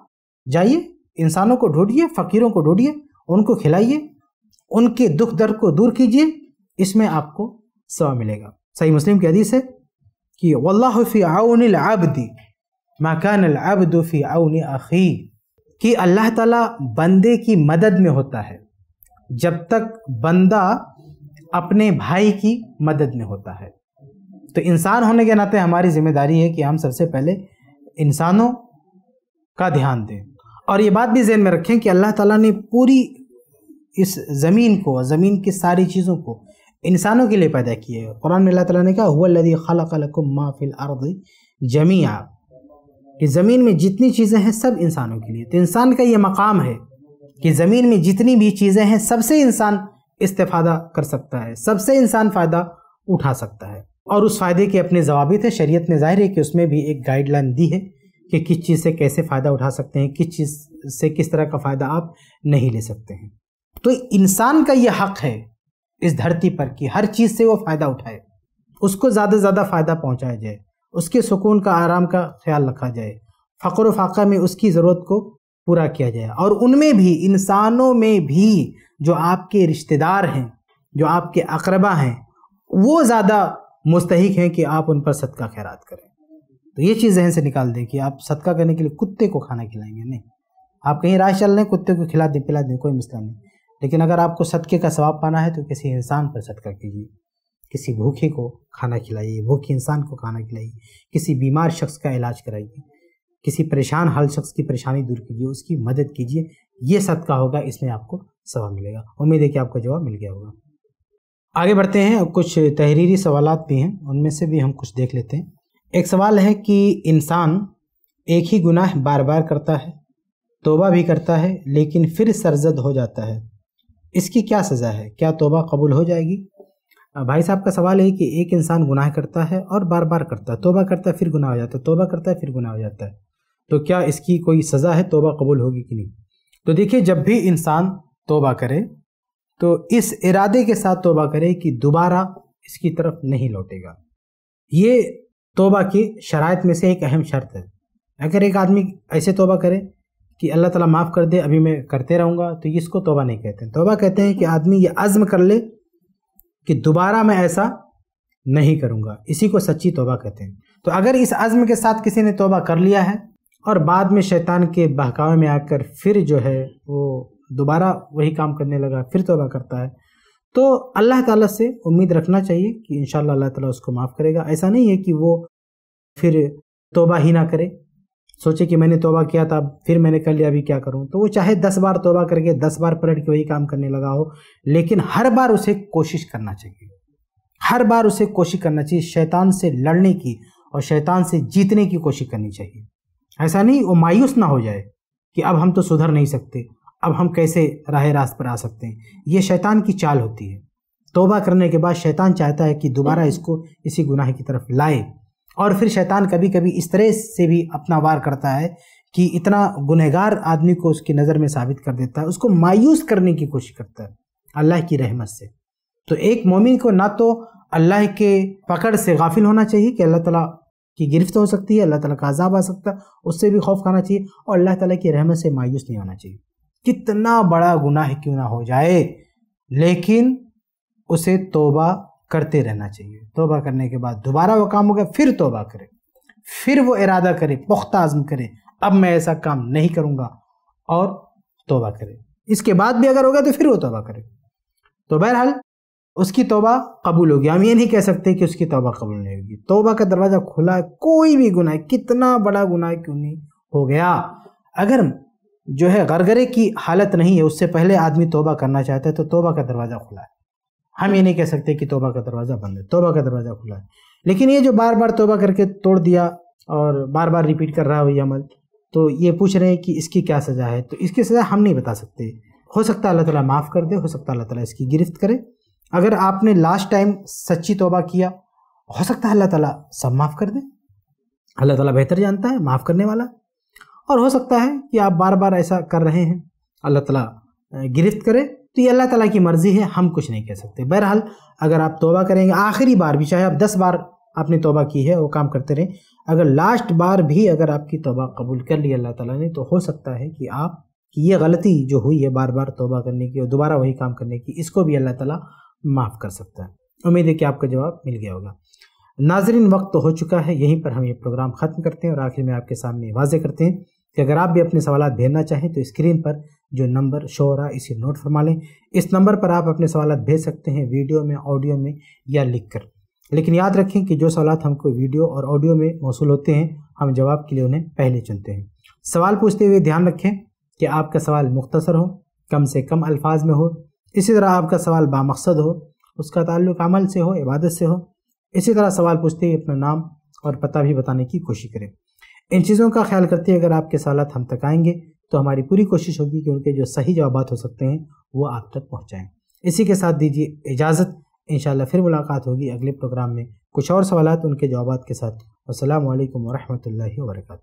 जाइए इंसानों को ढूंढिए फ़कीरों को ढूंढिए उनको खिलाइए उनके दुख दर्द को दूर कीजिए इसमें आपको सवा मिलेगा सही मुस्लिम की हदीस है कि वल्लाफ़ी आउन आबदी मकान आबदफ़ी आउन अखी कि अल्लाह ताला बंदे की मदद में होता है जब तक बंदा अपने भाई की मदद में होता है तो इंसान होने के नाते हमारी जिम्मेदारी है कि हम सबसे पहले इंसानों का ध्यान दें और ये बात भी जहन में रखें कि अल्लाह ताला ने पूरी इस ज़मीन को ज़मीन की सारी चीज़ों को इंसानों के लिए पैदा किए कुरान में अल्लाह ताला ने कहा हुआ लदी खलक माफिल अर्द जमिया कि ज़मीन में जितनी चीज़ें हैं सब इंसानों के लिए तो इंसान का ये मकाम है कि ज़मीन में जितनी भी चीज़ें हैं सबसे इंसान इस्तेफादा कर सकता है सबसे इंसान फ़ायदा उठा सकता है और उस फ़ायदे के अपने जवाब थे शरीयत ने जाहिर है कि उसमें भी एक गाइडलाइन दी है कि किस चीज़ से कैसे फ़ायदा उठा सकते हैं किस चीज़ से किस तरह का फ़ायदा आप नहीं ले सकते हैं तो इंसान का ये हक है इस धरती पर कि हर चीज़ से वो फ़ायदा उठाए उसको ज़्यादा से ज़्यादा फ़ायदा पहुँचाया जाए उसके सुकून का आराम का ख्याल रखा जाए फ़क्र फाका में उसकी ज़रूरत को पूरा किया जाए और उनमें भी इंसानों में भी जो आपके रिश्तेदार हैं जो आपके अकरबा हैं वो ज़्यादा मुस्तक हैं कि आप उन पर सदका खैरात करें तो ये चीज़ जहन से निकाल दें कि आप सदका करने के लिए कुत्ते को खाना खिलाएंगे नहीं आप कहीं राय चल रहे हैं कुत्ते को खिला दें पिला दें कोई मसला नहीं लेकिन अगर आपको सदके का स्वाब पाना है तो किसी इंसान पर सदका कीजिए किसी भूखे को खाना खिलाइए भूखे इंसान को खाना खिलाइए किसी बीमार शख्स का इलाज कराइए किसी परेशान हाल शख्स की परेशानी दूर कीजिए उसकी मदद कीजिए ये सदका होगा इसमें आपको स्वाब मिलेगा उम्मीद है कि आपका जवाब मिल गया होगा आगे बढ़ते हैं और कुछ तहरीरी सवाल भी हैं उनमें से भी हम कुछ देख लेते हैं एक सवाल है कि इंसान एक ही गुनाह बार बार करता है तोबा भी करता है लेकिन फिर सरजद हो जाता है इसकी क्या सज़ा है क्या तोबा कबूल हो जाएगी भाई साहब का सवाल है कि एक इंसान गुनाह करता है और बार बार करता है तोबा करता है फिर गुनाह हो जाता है तोबा करता है फिर गुनाह हो जाता है तो क्या इसकी कोई सज़ा है तोबा कबूल होगी कि नहीं तो देखिए जब भी इंसान तोबा करे तो इस इरादे के साथ तोबा करे कि दोबारा इसकी तरफ नहीं लौटेगा ये तोबा की शरात में से एक अहम शर्त है अगर एक आदमी ऐसे तोबा करे कि अल्लाह ताला माफ़ कर दे अभी मैं करते रहूँगा तो इसको तोबा नहीं कहते हैं तोबा कहते हैं कि आदमी ये आज़म कर ले कि दोबारा मैं ऐसा नहीं करूँगा इसी को सच्ची तोबा कहते हैं तो अगर इस आज़म के साथ किसी ने तोबा कर लिया है और बाद में शैतान के बहकावे में आकर फिर जो है वो दोबारा वही काम करने लगा फिर तोबा करता है तो अल्लाह ताला से उम्मीद रखना चाहिए कि इन अल्लाह ताला उसको माफ़ करेगा ऐसा नहीं है कि वो फिर तोबा ही ना करे सोचे कि मैंने तोबा किया था फिर मैंने कर लिया अभी क्या करूँ तो वो चाहे दस बार तोबा करके दस बार पलट के वही काम करने लगा हो लेकिन हर बार उसे कोशिश करना चाहिए हर बार उसे कोशिश करना चाहिए शैतान से लड़ने की और शैतान से जीतने की कोशिश करनी चाहिए ऐसा नहीं वो मायूस ना हो जाए कि अब हम तो सुधर नहीं सकते अब हम कैसे राह रास्त पर आ सकते हैं ये शैतान की चाल होती है तोबा करने के बाद शैतान चाहता है कि दोबारा इसको इसी गुनाह की तरफ लाए और फिर शैतान कभी कभी इस तरह से भी अपना वार करता है कि इतना गुनहगार आदमी को उसकी नज़र में साबित कर देता है उसको मायूस करने की कोशिश करता है अल्लाह की रहमत से तो एक मोमिन को ना तो अल्लाह के पकड़ से गाफिल होना चाहिए कि अल्लाह ताला की गिरफ्त हो सकती है अल्लाह ताला का अजाब आ सकता है उससे भी खौफ खाना चाहिए और अल्लाह ताला की रहमत से मायूस नहीं होना चाहिए कितना बड़ा गुनाह क्यों ना हो जाए लेकिन उसे तोबा करते रहना चाहिए तोबा करने के बाद दोबारा वो काम होगा फिर तोबा करे फिर वो इरादा करे पुख्ता आज़म करे अब मैं ऐसा काम नहीं करूँगा और तोबा करे इसके बाद भी अगर होगा तो फिर वो तोबा करे तो बहरहाल उसकी तोबा कबूल होगी हम ये नहीं कह सकते कि उसकी तोबा कबूल नहीं होगी तोबा का दरवाज़ा खुला है कोई भी गुनाह कितना बड़ा गुनाह क्यों नहीं हो गया अगर जो है गरगरे की हालत नहीं है उससे पहले आदमी तोबा करना चाहता है तो तोबा का दरवाज़ा खुला है हम ये नहीं कह सकते कि तोबा का दरवाज़ा बंद है तोबा का दरवाज़ा खुला है लेकिन ये जो बार बार तोबा करके तोड़ दिया और बार बार रिपीट कर रहा है वही अमल तो ये पूछ रहे हैं कि इसकी क्या सज़ा है तो इसकी सज़ा हम नहीं बता सकते हो सकता है अल्लाह ताला माफ़ कर दे हो सकता है अल्लाह ताला इसकी गिरफ्त करे अगर आपने लास्ट टाइम सच्ची तोबा किया हो सकता है अल्लाह ताला सब माफ़ कर दे अल्लाह ताला बेहतर जानता है माफ़ करने वाला और हो सकता है कि आप बार बार ऐसा कर रहे हैं अल्लाह ताला गिरफ्त करे तो ये अल्लाह ताला की मर्ज़ी है हम कुछ नहीं कह सकते बहरहाल अगर आप तोबा करेंगे आखिरी बार भी चाहे आप दस बार आपने तोबा की है वो काम करते रहें अगर लास्ट बार भी अगर आपकी तोबा कबूल कर ली अल्लाह ताला ने तो हो सकता है कि आप कि ये गलती जो हुई है बार बार तोबा करने की और दोबारा वही काम करने की इसको भी अल्लाह ताला माफ़ कर सकता है उम्मीद है कि आपका जवाब मिल गया होगा नाजरीन वक्त तो हो चुका है यहीं पर हम ये प्रोग्राम ख़त्म करते हैं और आखिर में आपके सामने वाजे करते हैं कि अगर आप भी अपने सवाल भेजना चाहें तो स्क्रीन पर जो नंबर शो हो रहा है इसे नोट फरमा लें इस नंबर पर आप अपने सवाल भेज सकते हैं वीडियो में ऑडियो में या लिख कर लेकिन याद रखें कि जो सवाल हमको वीडियो और ऑडियो में मौसू होते हैं हम जवाब के लिए उन्हें पहले चुनते हैं सवाल पूछते हुए ध्यान रखें कि आपका सवाल मुख्तसर हो कम से कम अल्फाज में हो इसी तरह आपका सवाल बामकसद हो उसका ताल्लुक अमल से हो इबादत से हो इसी तरह सवाल पूछते हुए अपना नाम और पता भी बताने की कोशिश करें इन चीज़ों का ख्याल करते हुए अगर आपके सवाल हम तक आएंगे तो हमारी पूरी कोशिश होगी कि उनके जो सही जवाब हो सकते हैं वो आप तक पहुँचाएँ इसी के साथ दीजिए इजाज़त इन फिर मुलाकात होगी अगले प्रोग्राम में कुछ और सवाल उनके जवाब के साथ असलकम वरहमल वर्क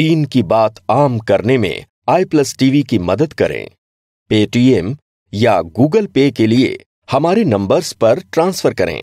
दीन की बात आम करने में आई प्लस टीवी की मदद करें पेटीएम या गूगल पे के लिए हमारे नंबर्स पर ट्रांसफर करें